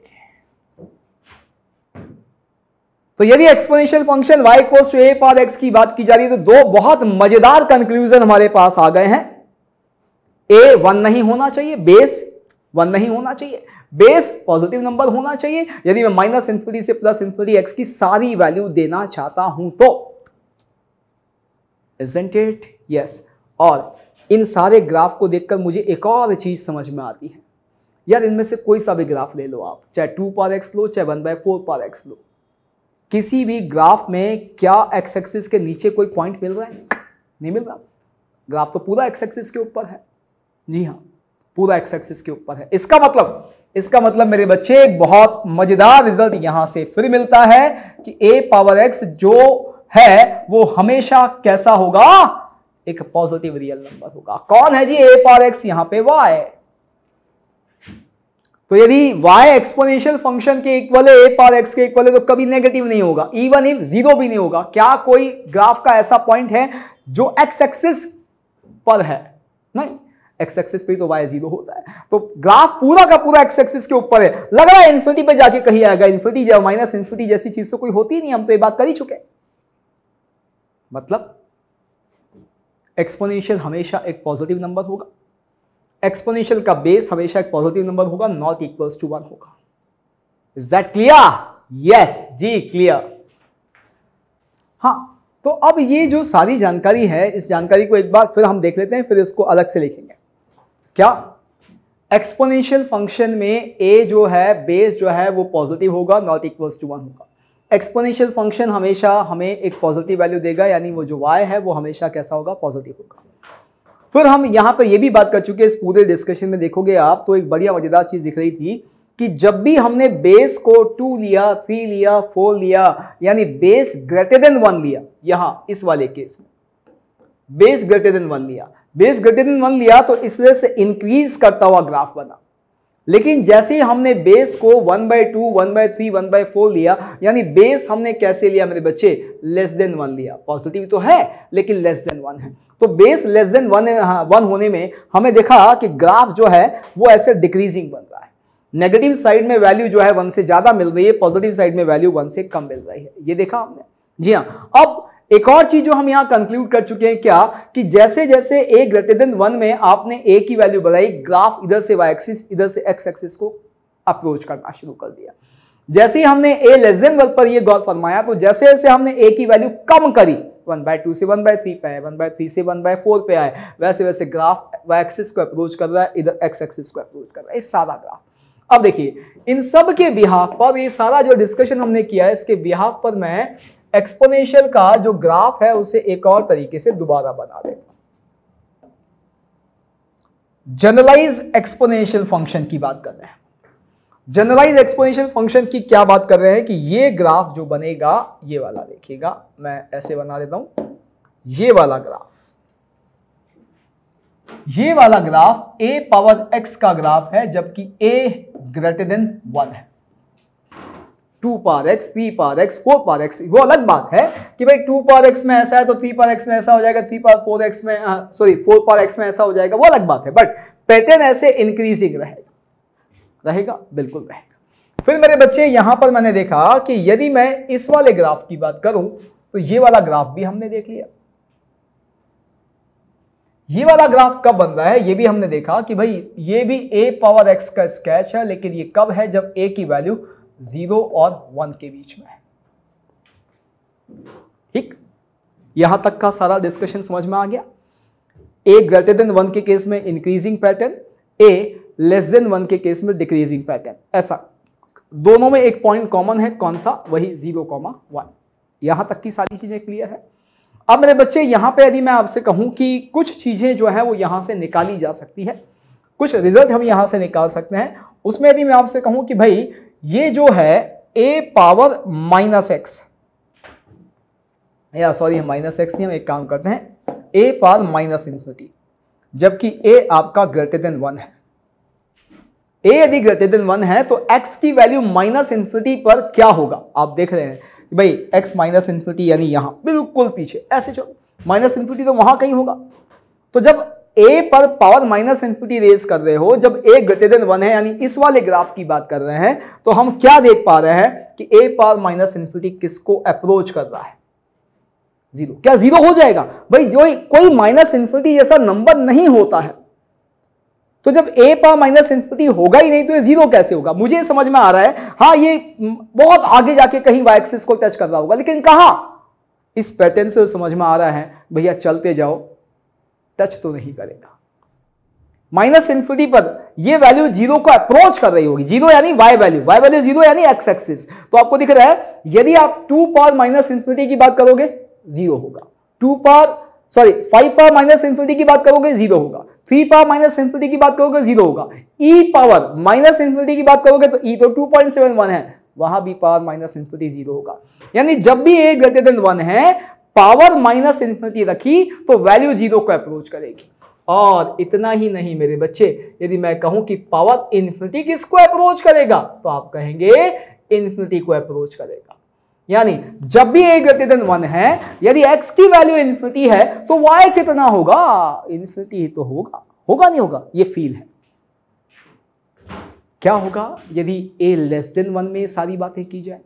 तो यदि exponential function y equals to a power x की बात की जा रही है तो दो बहुत मजेदार कंक्लूजन हमारे पास आ गए हैं a वन नहीं होना चाहिए बेस वन नहीं होना चाहिए बेस पॉजिटिव नंबर होना चाहिए यदि मैं माइनस इन्फिनिटी से प्लस इन्फिनिटी एक्स की सारी वैल्यू देना चाहता हूं तो इजेंट इट यस और इन सारे ग्राफ को देखकर मुझे एक और चीज समझ में आती है यार इनमें से कोई सा भी ग्राफ ले लो आप चाहे टू पार एक्स लो चाहे one by four power x लो किसी भी ग्राफ में क्या एक्स एक्सिस के नीचे कोई पॉइंट मिल रहा है नहीं मिल रहा ग्राफ तो पूरा एक्स एक्सिस के ऊपर है जी हाँ पूरा एक्स एक्सिस के ऊपर है इसका मतलब इसका मतलब मेरे बच्चे एक बहुत मजेदार रिजल्ट यहां से फिर मिलता है कि ए पावर एक्स जो है वो हमेशा कैसा होगा एक पॉजिटिव रियल नंबर होगा कौन है जी ए पावर एक्स यहां पे वाई तो यदि y एक्सपोनेंशियल फंक्शन के इक्वल है a पावर x के इक्वल है तो कभी नेगेटिव नहीं होगा इवन इफ जीरो भी नहीं होगा क्या कोई ग्राफ का ऐसा पॉइंट है जो x एक्सिस पर है नहीं एक्स एक्सिस पे तो वाई जीरो होता है तो ग्राफ पूरा का पूरा एक्स एक्सिस के ऊपर है लग रहा है इन्फिनिटी पे जाके कहीं आएगा इन्फिनिटी या माइनस इन्फिनिटी जैसी चीज तो कोई होती नहीं हम तो ये बात कर ही चुके मतलब एक्सपोनेंशियल हमेशा एक पॉजिटिव नंबर होगा एक्सपोनेंशियल का बेस हमेशा एक पॉजिटिव नंबर होगा नॉट इक्वल्स टू वन होगा इज दैट क्लियर यस जी क्लियर हाँ तो अब ये जो सारी जानकारी है इस जानकारी को एक बार फिर हम देख लेते हैं फिर इसको अलग से लिखेंगे क्या एक्सपोनेंशियल फंक्शन में ए जो है बेस जो है वो पॉजिटिव होगा नॉट इक्वल्स टू वन होगा एक्सपोनेंशियल फंक्शन हमेशा हमें एक पॉजिटिव वैल्यू देगा यानी वो जो वाई है वो हमेशा कैसा होगा पॉजिटिव होगा फिर हम यहाँ पर ये भी बात कर चुके हैं इस पूरे डिस्कशन में देखोगे आप तो एक बढ़िया मजेदार चीज़ दिख रही थी कि जब भी हमने बेस को टू लिया थ्री लिया फोर लिया यानी बेस ग्रेटर देन वन लिया यहाँ इस वाले केस में बेस ग्रेटर देन वन लिया बेस ग्रेटर देन वन लिया तो इस वजह से इंक्रीज करता हुआ ग्राफ बना लेकिन जैसे ही हमने बेस को one by two one by three one by four लिया यानी बेस हमने कैसे लिया मेरे बच्चे लेस देन वन लिया पॉजिटिव तो है लेकिन लेस देन वन है तो base less than one one होने में हमें देखा कि ग्राफ जो है वो ऐसे डिक्रीजिंग बन रहा है नेगेटिव साइड में वैल्यू जो है वन से ज़्यादा मिल रही है पॉजिटिव साइड में वैल्यू वन से कम मिल रही है ये देखा हमने जी हाँ अब एक और चीज जो हम यहां कंक्लूड कर चुके हैं क्या कि जैसे जैसे ए ग्रेटर देन वन में आपने ए की वैल्यू बढ़ाई ग्राफ इधर से वाई एक्सिस इधर से एक्स एक्सिस को अप्रोच करना शुरू कर दिया जैसे ही हमने ए लेस देन वन पर ये गौर फरमाया तो जैसे जैसे हमने ए की वैल्यू कम करी वन बाय टू से वन बाय थ्री पे आए वन बाय थ्री से वन बाय फोर पे आए वैसे वैसे ग्राफ वाई एक्सिस को अप्रोच कर रहा है इधर एक्स एक्सिस को अप्रोच कर रहा है ये सारा ग्राफ अब देखिए इन सब के बिहाफ पर ये सारा जो डिस्कशन हमने किया है इसके बिहाफ पर मैं एक्सपोनेंशियल का जो ग्राफ है उसे एक और तरीके से दोबारा बना देता जनरलाइज एक्सपोनेंशियल फंक्शन की बात कर रहे हैं जनरलाइज एक्सपोनेंशियल फंक्शन की क्या बात कर रहे हैं कि ये ग्राफ जो बनेगा ये वाला देखिएगा मैं ऐसे बना देता हूं ये वाला ग्राफ ये वाला ग्राफ a पावर x का ग्राफ है जबकि a ग्रेटर देन वन है two power x three power x four power x वो अलग बात है कि भाई टू पार एक्स में ऐसा है तो थ्री पार एक्स में ऐसा हो जाएगा थ्री पार फोर एक्स में सॉरी हाँ, फोर पार एक्स में ऐसा हो जाएगा वो अलग बात है बट पैटर्न ऐसे इंक्रीजिंग रहेगा रहेगा बिल्कुल रहेगा फिर मेरे बच्चे यहां पर मैंने देखा कि यदि मैं इस वाले ग्राफ की बात करूं तो ये वाला ग्राफ भी हमने देख लिया ये वाला ग्राफ कब बन रहा है ये भी हमने देखा कि भाई ये भी a पावर x का स्केच है लेकिन ये कब है जब a की वैल्यू जीरो और वन के बीच में है ठीक यहां तक का सारा डिस्कशन समझ में आ गया ए ग्रेटर देन वन के केस में increasing pattern a less than one के केस में डिक्रीजिंग पैटर्न ऐसा दोनों में एक पॉइंट कॉमन है कौन सा वही जीरो कॉमा वन यहां तक की सारी चीजें क्लियर है अब मेरे बच्चे यहां पे यदि मैं आपसे कहूं कि कुछ चीज़ें जो है वो यहां से निकाली जा सकती है कुछ रिजल्ट हम यहां से निकाल सकते हैं उसमें यदि मैं आपसे कहूं कि भाई ये जो है ए पावर माइनस एक्स या सॉरी माइनस एक्स नहीं हम एक काम करते हैं a पावर माइनस इंफिनिटी जबकि ए आपका ग्रेटर देन वन है ए यदि ग्रेटर देन वन है तो एक्स की वैल्यू माइनस इंफिनिटी पर क्या होगा आप देख रहे हैं भाई एक्स माइनस इंफिनिटी यानी यहां बिल्कुल पीछे ऐसे चलो माइनस इंफिनिटी तो वहां कहीं होगा तो जब ए पर पावर माइनस इनफिनिटी रेज कर रहे हो जब ए ग्रेटर देन वन है यानी इस वाले ग्राफ की बात कर रहे हैं तो हम क्या देख पा रहे हैं कि ए पावर माइनस इनफिनिटी किसको अप्रोच कर रहा है जीरो क्या जीरो हो जाएगा भाई जो कोई माइनस इनफिनिटी जैसा नंबर नहीं होता है तो जब ए पावर माइनस इनफिनिटी होगा ही नहीं तो ये जीरो कैसे होगा मुझे समझ में आ रहा है हाँ ये बहुत आगे जाके कहीं वाइक्सिस को टच कर रहा होगा लेकिन कहा इस पैटर्न से समझ में आ रहा है भैया चलते जाओ टच तो नहीं करेगा माइनस इन्फिनिटी पर ये वैल्यू जीरो को अप्रोच कर रही होगी जीरो यानी y value y value zero यानी एक्स एक्सिस तो आपको दिख रहा है यदि आप टू पावर माइनस इन्फिनिटी की बात करोगे जीरो होगा two power sorry five power minus infinity की बात करोगे जीरो होगा थ्री पावर माइनस इन्फिनिटी की बात करोगे जीरो होगा ई पावर माइनस इन्फिनिटी की बात करोगे तो ई e तो टू पॉइंट सेवन वन है वहां भी पावर माइनस इन्फिनिटी जीरो होगा यानी जब भी ए ग्रेटर देन वन है पावर माइनस इन्फिनिटी रखी तो वैल्यू जीरो को अप्रोच करेगी और इतना ही नहीं मेरे बच्चे यदि मैं कहूं कि पावर इन्फिनिटी किसको अप्रोच करेगा तो आप कहेंगे इन्फिनिटी को अप्रोच करेगा यानी जब भी ए ग्रेटर देन वन है यदि एक्स की वैल्यू इन्फिनिटी है तो वाई कितना होगा इन्फिनिटी तो होगा होगा नहीं होगा ये फील है क्या होगा यदि ए लेस देन वन में सारी बातें की जाए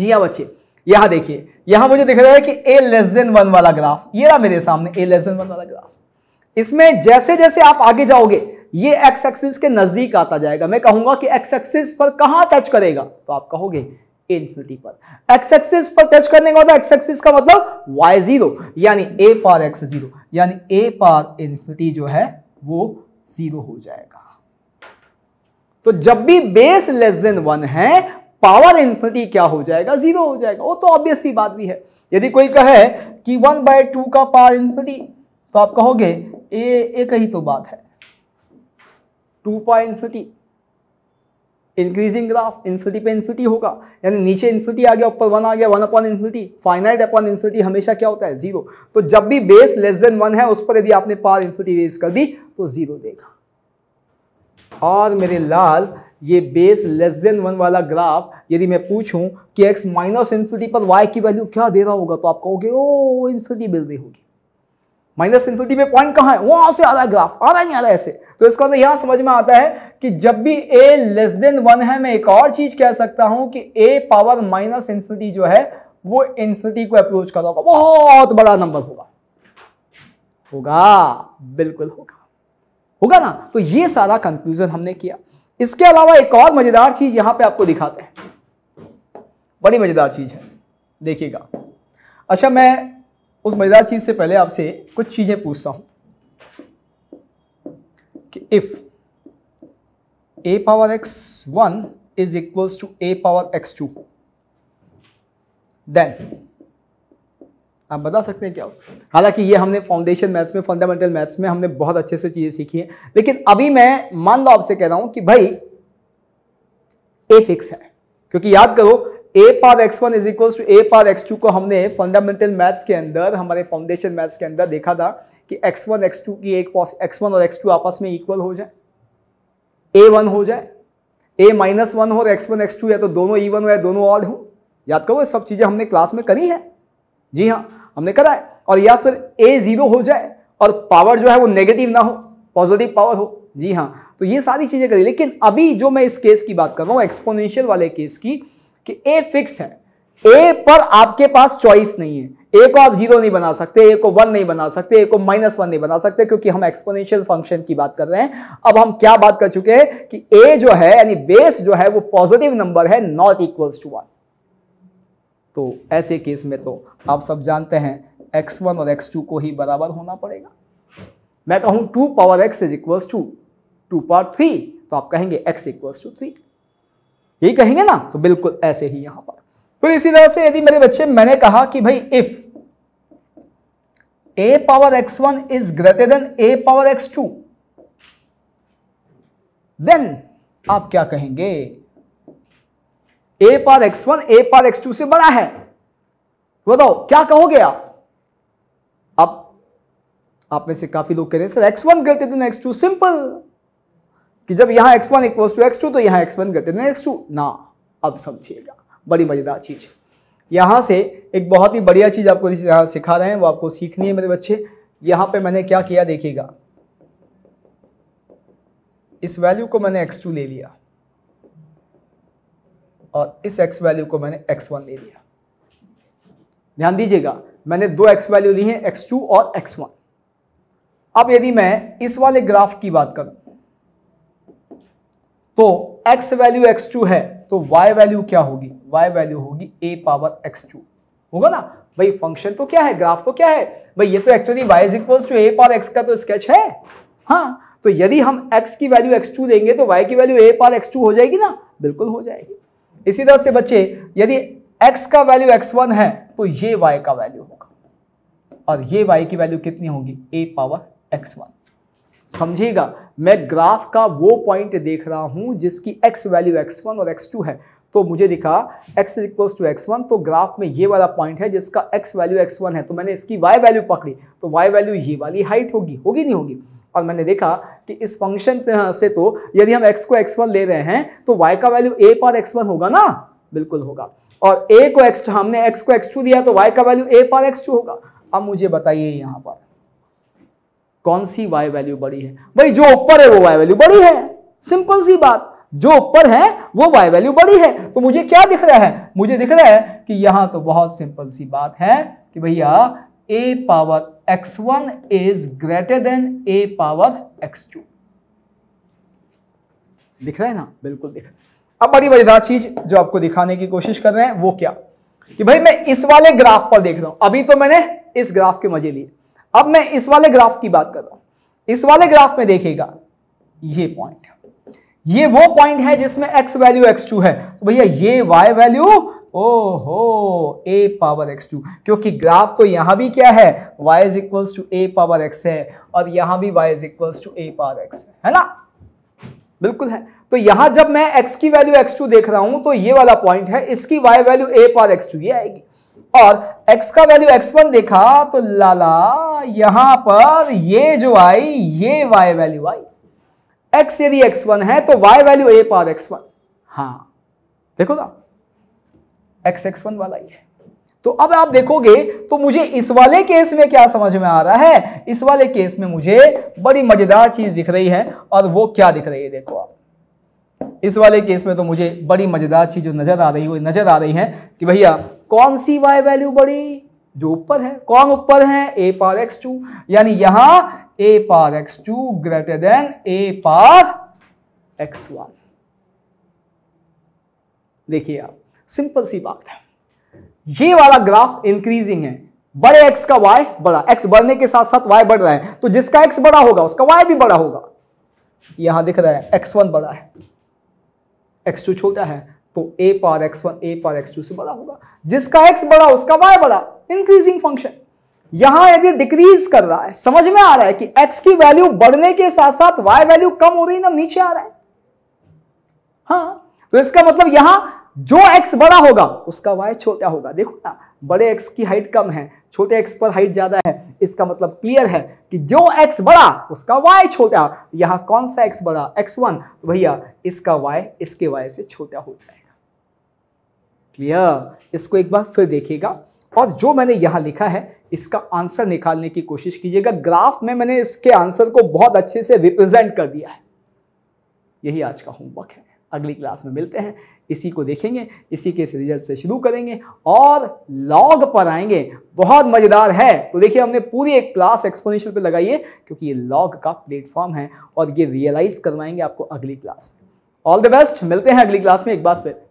जी हाँ बच्चे यहां देखिए यहां मुझे दिख रहा है कि ए लेस देन वन वाला ग्राफ ये रहा मेरे सामने ए लेस देन वन वाला ग्राफ इसमें जैसे जैसे आप आगे जाओगे ये एक्स एक्सिस के नजदीक आता जाएगा मैं कहूंगा कि एक्स एक्सिस पर कहां टच करेगा तो आप कहोगे इन्फिनिटी पर एक्स एक्सिस पर टच करने का होता एक्स एक्सिस का मतलब वाई जीरो यानी ए पार एक्स जीरो यानी ए पार इन्फिनिटी जो है वो जीरो हो जाएगा तो जब भी बेस लेस देन वन है पावर इन्फिनिटी क्या हो जाएगा जीरो हो जाएगा वो तो ऑब्वियस ही बात भी है यदि कोई कहे कि वन बाय टू का पावर इन्फिनिटी तो आप कहोगे ए एक ही तो बात है two power infinity increasing graph infinity पे इन्फिनिटी होगा यानी नीचे इन्फिनिटी आ गया ऊपर वन आ गया one upon infinity finite upon infinity हमेशा क्या होता है जीरो तो जब भी बेस लेस देन वन है उस पर यदि आपने पावर इन्फिनिटी रेज कर दी तो जीरो देगा और मेरे लाल ये बेस लेस देन वन वाला ग्राफ यदि मैं पूछूं कि एक्स माइनस इन्फिनिटी पर वाई की वैल्यू क्या दे रहा होगा तो आप कहोगे ओ इन्फिनिटी बिल रही होगी माइनस इन्फिनिटी में पॉइंट कहाँ है वहां से आ रहा है ग्राफ आ रहा नहीं आ रहा ऐसे तो इसका मतलब यहाँ समझ में आता है कि जब भी ए लेस देन वन है मैं एक और चीज कह सकता हूं कि ए पावर माइनस इन्फिनिटी जो है वो इन्फिनिटी को अप्रोच कर रहा होगा बहुत बड़ा नंबर होगा होगा बिल्कुल होगा होगा ना तो ये सारा कंक्लूजन हमने किया इसके अलावा एक और मजेदार चीज यहां पे आपको दिखाते हैं बड़ी मजेदार चीज है देखिएगा अच्छा मैं उस मजेदार चीज से पहले आपसे कुछ चीजें पूछता हूं कि if a power x one is equals to a power x two then आप बता सकते हैं क्या हो हालांकि ये हमने फाउंडेशन मैथ्स में फंडामेंटल मैथ्स में हमने बहुत अच्छे से चीज़ें सीखी हैं लेकिन अभी मैं मान लो आपसे कह रहा हूं कि भाई ए फिक्स है क्योंकि याद करो a power x one is equal to a power x two को हमने फंडामेंटल मैथ्स के अंदर हमारे फाउंडेशन मैथ्स के अंदर देखा था कि एक्स वन एक्स टू की एक एक्स वन और एक्स टू आपस में इक्वल हो जाए ए वन हो जाए ए माइनस वन हो और एक्स वन एक्स टू या तो दोनों ई वन हो या दोनों ऑड हो याद करो ये सब चीज़ें हमने क्लास में करी है जी हाँ हमने करा है और या फिर ए जीरो हो जाए और पावर जो है वो नेगेटिव ना हो पॉजिटिव पावर हो जी हाँ तो ये सारी चीज़ें करी लेकिन अभी जो मैं इस केस की बात कर रहा हूँ एक्सपोनेंशियल वाले केस की कि ए फिक्स है ए पर आपके पास चॉइस नहीं है ए को आप जीरो नहीं बना सकते ए को वन नहीं बना सकते ए को माइनस वन नहीं बना सकते क्योंकि हम एक्सपोनेंशियल फंक्शन की बात कर रहे हैं अब हम क्या बात कर चुके हैं कि ए जो है यानी बेस जो है वो पॉजिटिव नंबर है नॉट इक्वल्स टू वन तो ऐसे केस में तो आप सब जानते हैं एक्स वन और एक्स टू को ही बराबर होना पड़ेगा मैं कहूं two power x is equals to two power three तो आप कहेंगे एक्स इक्वल्स टू थ्री यही कहेंगे ना तो बिल्कुल ऐसे ही यहां पर फिर इसी तरह से यदि मेरे बच्चे मैंने कहा कि भाई if a power x one is greater than a power x two then आप क्या कहेंगे a power x one a power x two से बड़ा है बताओ क्या कहोगे आप अब आप में से काफी लोग कह रहे हैं सर एक्स वन करते थे एक्स टू सिंपल कि जब यहां x one equal to x two तो यहां एक्स वन करते थे एक्स टू ना अब समझिएगा बड़ी मजेदार चीज यहां से एक बहुत ही बढ़िया चीज आपको यहां सिखा रहे हैं वो आपको सीखनी है मेरे बच्चे यहां पे मैंने क्या किया देखिएगा इस वैल्यू को मैंने एक्स टू ले लिया और इस एक्स वैल्यू को मैंने एक्स वन ले लिया ध्यान दीजिएगा मैंने दो एक्स वैल्यू ली है एक्स टू और एक्स वन अब यदि मैं इस वाले ग्राफ की बात करूं तो एक्स वैल्यू एक्स टू है तो y वैल्यू क्या होगी y वैल्यू होगी a पावर x2 होगा ना भाई फंक्शन तो क्या है ग्राफ तो क्या है भाई ये तो actually y is equal to a power x का तो स्केच है हाँ तो यदि हम x की वैल्यू x2 टू देंगे तो y की वैल्यू a पावर x2 हो जाएगी ना बिल्कुल हो जाएगी इसी तरह से बच्चे यदि x का वैल्यू x1 है तो ये y का वैल्यू होगा और ये y की वैल्यू कितनी होगी a पावर x1 समझिएगा मैं ग्राफ का वो पॉइंट देख रहा हूं जिसकी x वैल्यू x1 और x2 है तो मुझे दिखा x इक्वल्स टू एक्स तो ग्राफ में ये वाला पॉइंट है जिसका x वैल्यू x1 है तो मैंने इसकी y वैल्यू पकड़ी तो y वैल्यू ये वाली हाइट होगी होगी नहीं होगी और मैंने देखा कि इस फंक्शन से तो यदि हम एक्स को एक्स वन ले रहे हैं तो वाई का value a power x one होगा ना बिल्कुल होगा और ए को एक्स हमने एक्स को एक्स टू दिया तो वाई का value a power x two होगा अब मुझे बताइए यहां पर कौन सी वाई वैल्यू बड़ी है भाई जो ऊपर है वो वाई वैल्यू बड़ी है सिंपल सी बात जो ऊपर है वो y वैल्यू बड़ी है तो मुझे क्या दिख रहा है मुझे दिख रहा है कि यहां तो बहुत सिंपल सी बात है कि भैया a power x one is greater than a power x two दिख रहा है ना बिल्कुल दिख रहा है अब बड़ी मजेदार चीज जो आपको दिखाने की कोशिश कर रहे हैं वो क्या कि भाई मैं इस वाले ग्राफ पर देख रहा हूं अभी तो मैंने इस ग्राफ के मजे लिए अब मैं इस वाले ग्राफ की बात कर रहा हूं इस वाले ग्राफ में देखेगा ये पॉइंट ये वो पॉइंट है जिसमें x वैल्यू x2 है तो भैया ये y वैल्यू ओ हो ए पावर एक्स टू क्योंकि ग्राफ तो यहाँ भी क्या है y is equals to a power x है और यहाँ भी y is equals to a power x है ना बिल्कुल है तो यहां जब मैं x की वैल्यू x2 देख रहा हूं तो ये वाला पॉइंट है इसकी y value a power x2 ये आएगी और x का वैल्यू x1 देखा तो लाला यहां पर ये जो आई ये y वैल्यू आई x यदि x1 है तो y value a power x1 हाँ देखो ना एक्स एक्स वन वाला ही है तो अब आप देखोगे तो मुझे इस वाले केस में क्या समझ में आ रहा है इस वाले केस में मुझे बड़ी मजेदार चीज दिख रही है और वो क्या दिख रही है देखो आप इस वाले केस में तो मुझे बड़ी मजेदार चीज जो नजर आ रही है नजर आ रही है कि भैया कौन सी वाई वैल्यू बड़ी जो ऊपर है कौन ऊपर है ए पार एक्स टू यानी यहां a power x two greater than a power x one देखिए आप सिंपल सी बात है ये वाला ग्राफ इंक्रीजिंग है बड़े एक्स का वाई बड़ा एक्स बढ़ने के साथ साथ वाई बढ़ रहा है तो जिसका एक्स बड़ा होगा उसका वाई भी बड़ा होगा यहां दिख रहा है एक्स वन बड़ा है एक्स टू छोटा है तो a power x one a power x two से बड़ा होगा जिसका एक्स बड़ा उसका वाई बड़ा इंक्रीजिंग फंक्शन यहां यदि डिक्रीज कर रहा है समझ में आ रहा है कि एक्स की वैल्यू बढ़ने के साथ साथ वाई वैल्यू कम हो रही ना नीचे आ रहा है हाँ तो इसका मतलब यहां जो एक्स बड़ा होगा उसका वाई छोटा होगा देखो ना बड़े एक्स की हाइट कम है छोटे एक्स पर हाइट ज्यादा है इसका मतलब क्लियर है कि जो एक्स बड़ा उसका वाई छोटा यहां कौन सा एक्स बड़ा एक्स वन तो भैया इसका वाई इसके वाई से छोटा हो जाएगा क्लियर इसको एक बार फिर देखिएगा और जो मैंने यहां लिखा है इसका आंसर निकालने की कोशिश कीजिएगा ग्राफ में मैंने इसके आंसर को बहुत अच्छे से रिप्रेजेंट कर दिया है यही आज का होमवर्क है अगली क्लास में मिलते हैं इसी को देखेंगे इसी के रिजल्ट से शुरू करेंगे और लॉग पर आएंगे बहुत मज़ेदार है तो देखिए हमने पूरी एक क्लास एक्सपोनेंशियल पे लगाई है क्योंकि ये लॉग का प्लेटफॉर्म है और ये रियलाइज़ करवाएंगे आपको अगली क्लास में ऑल द बेस्ट मिलते हैं अगली क्लास में एक बार फिर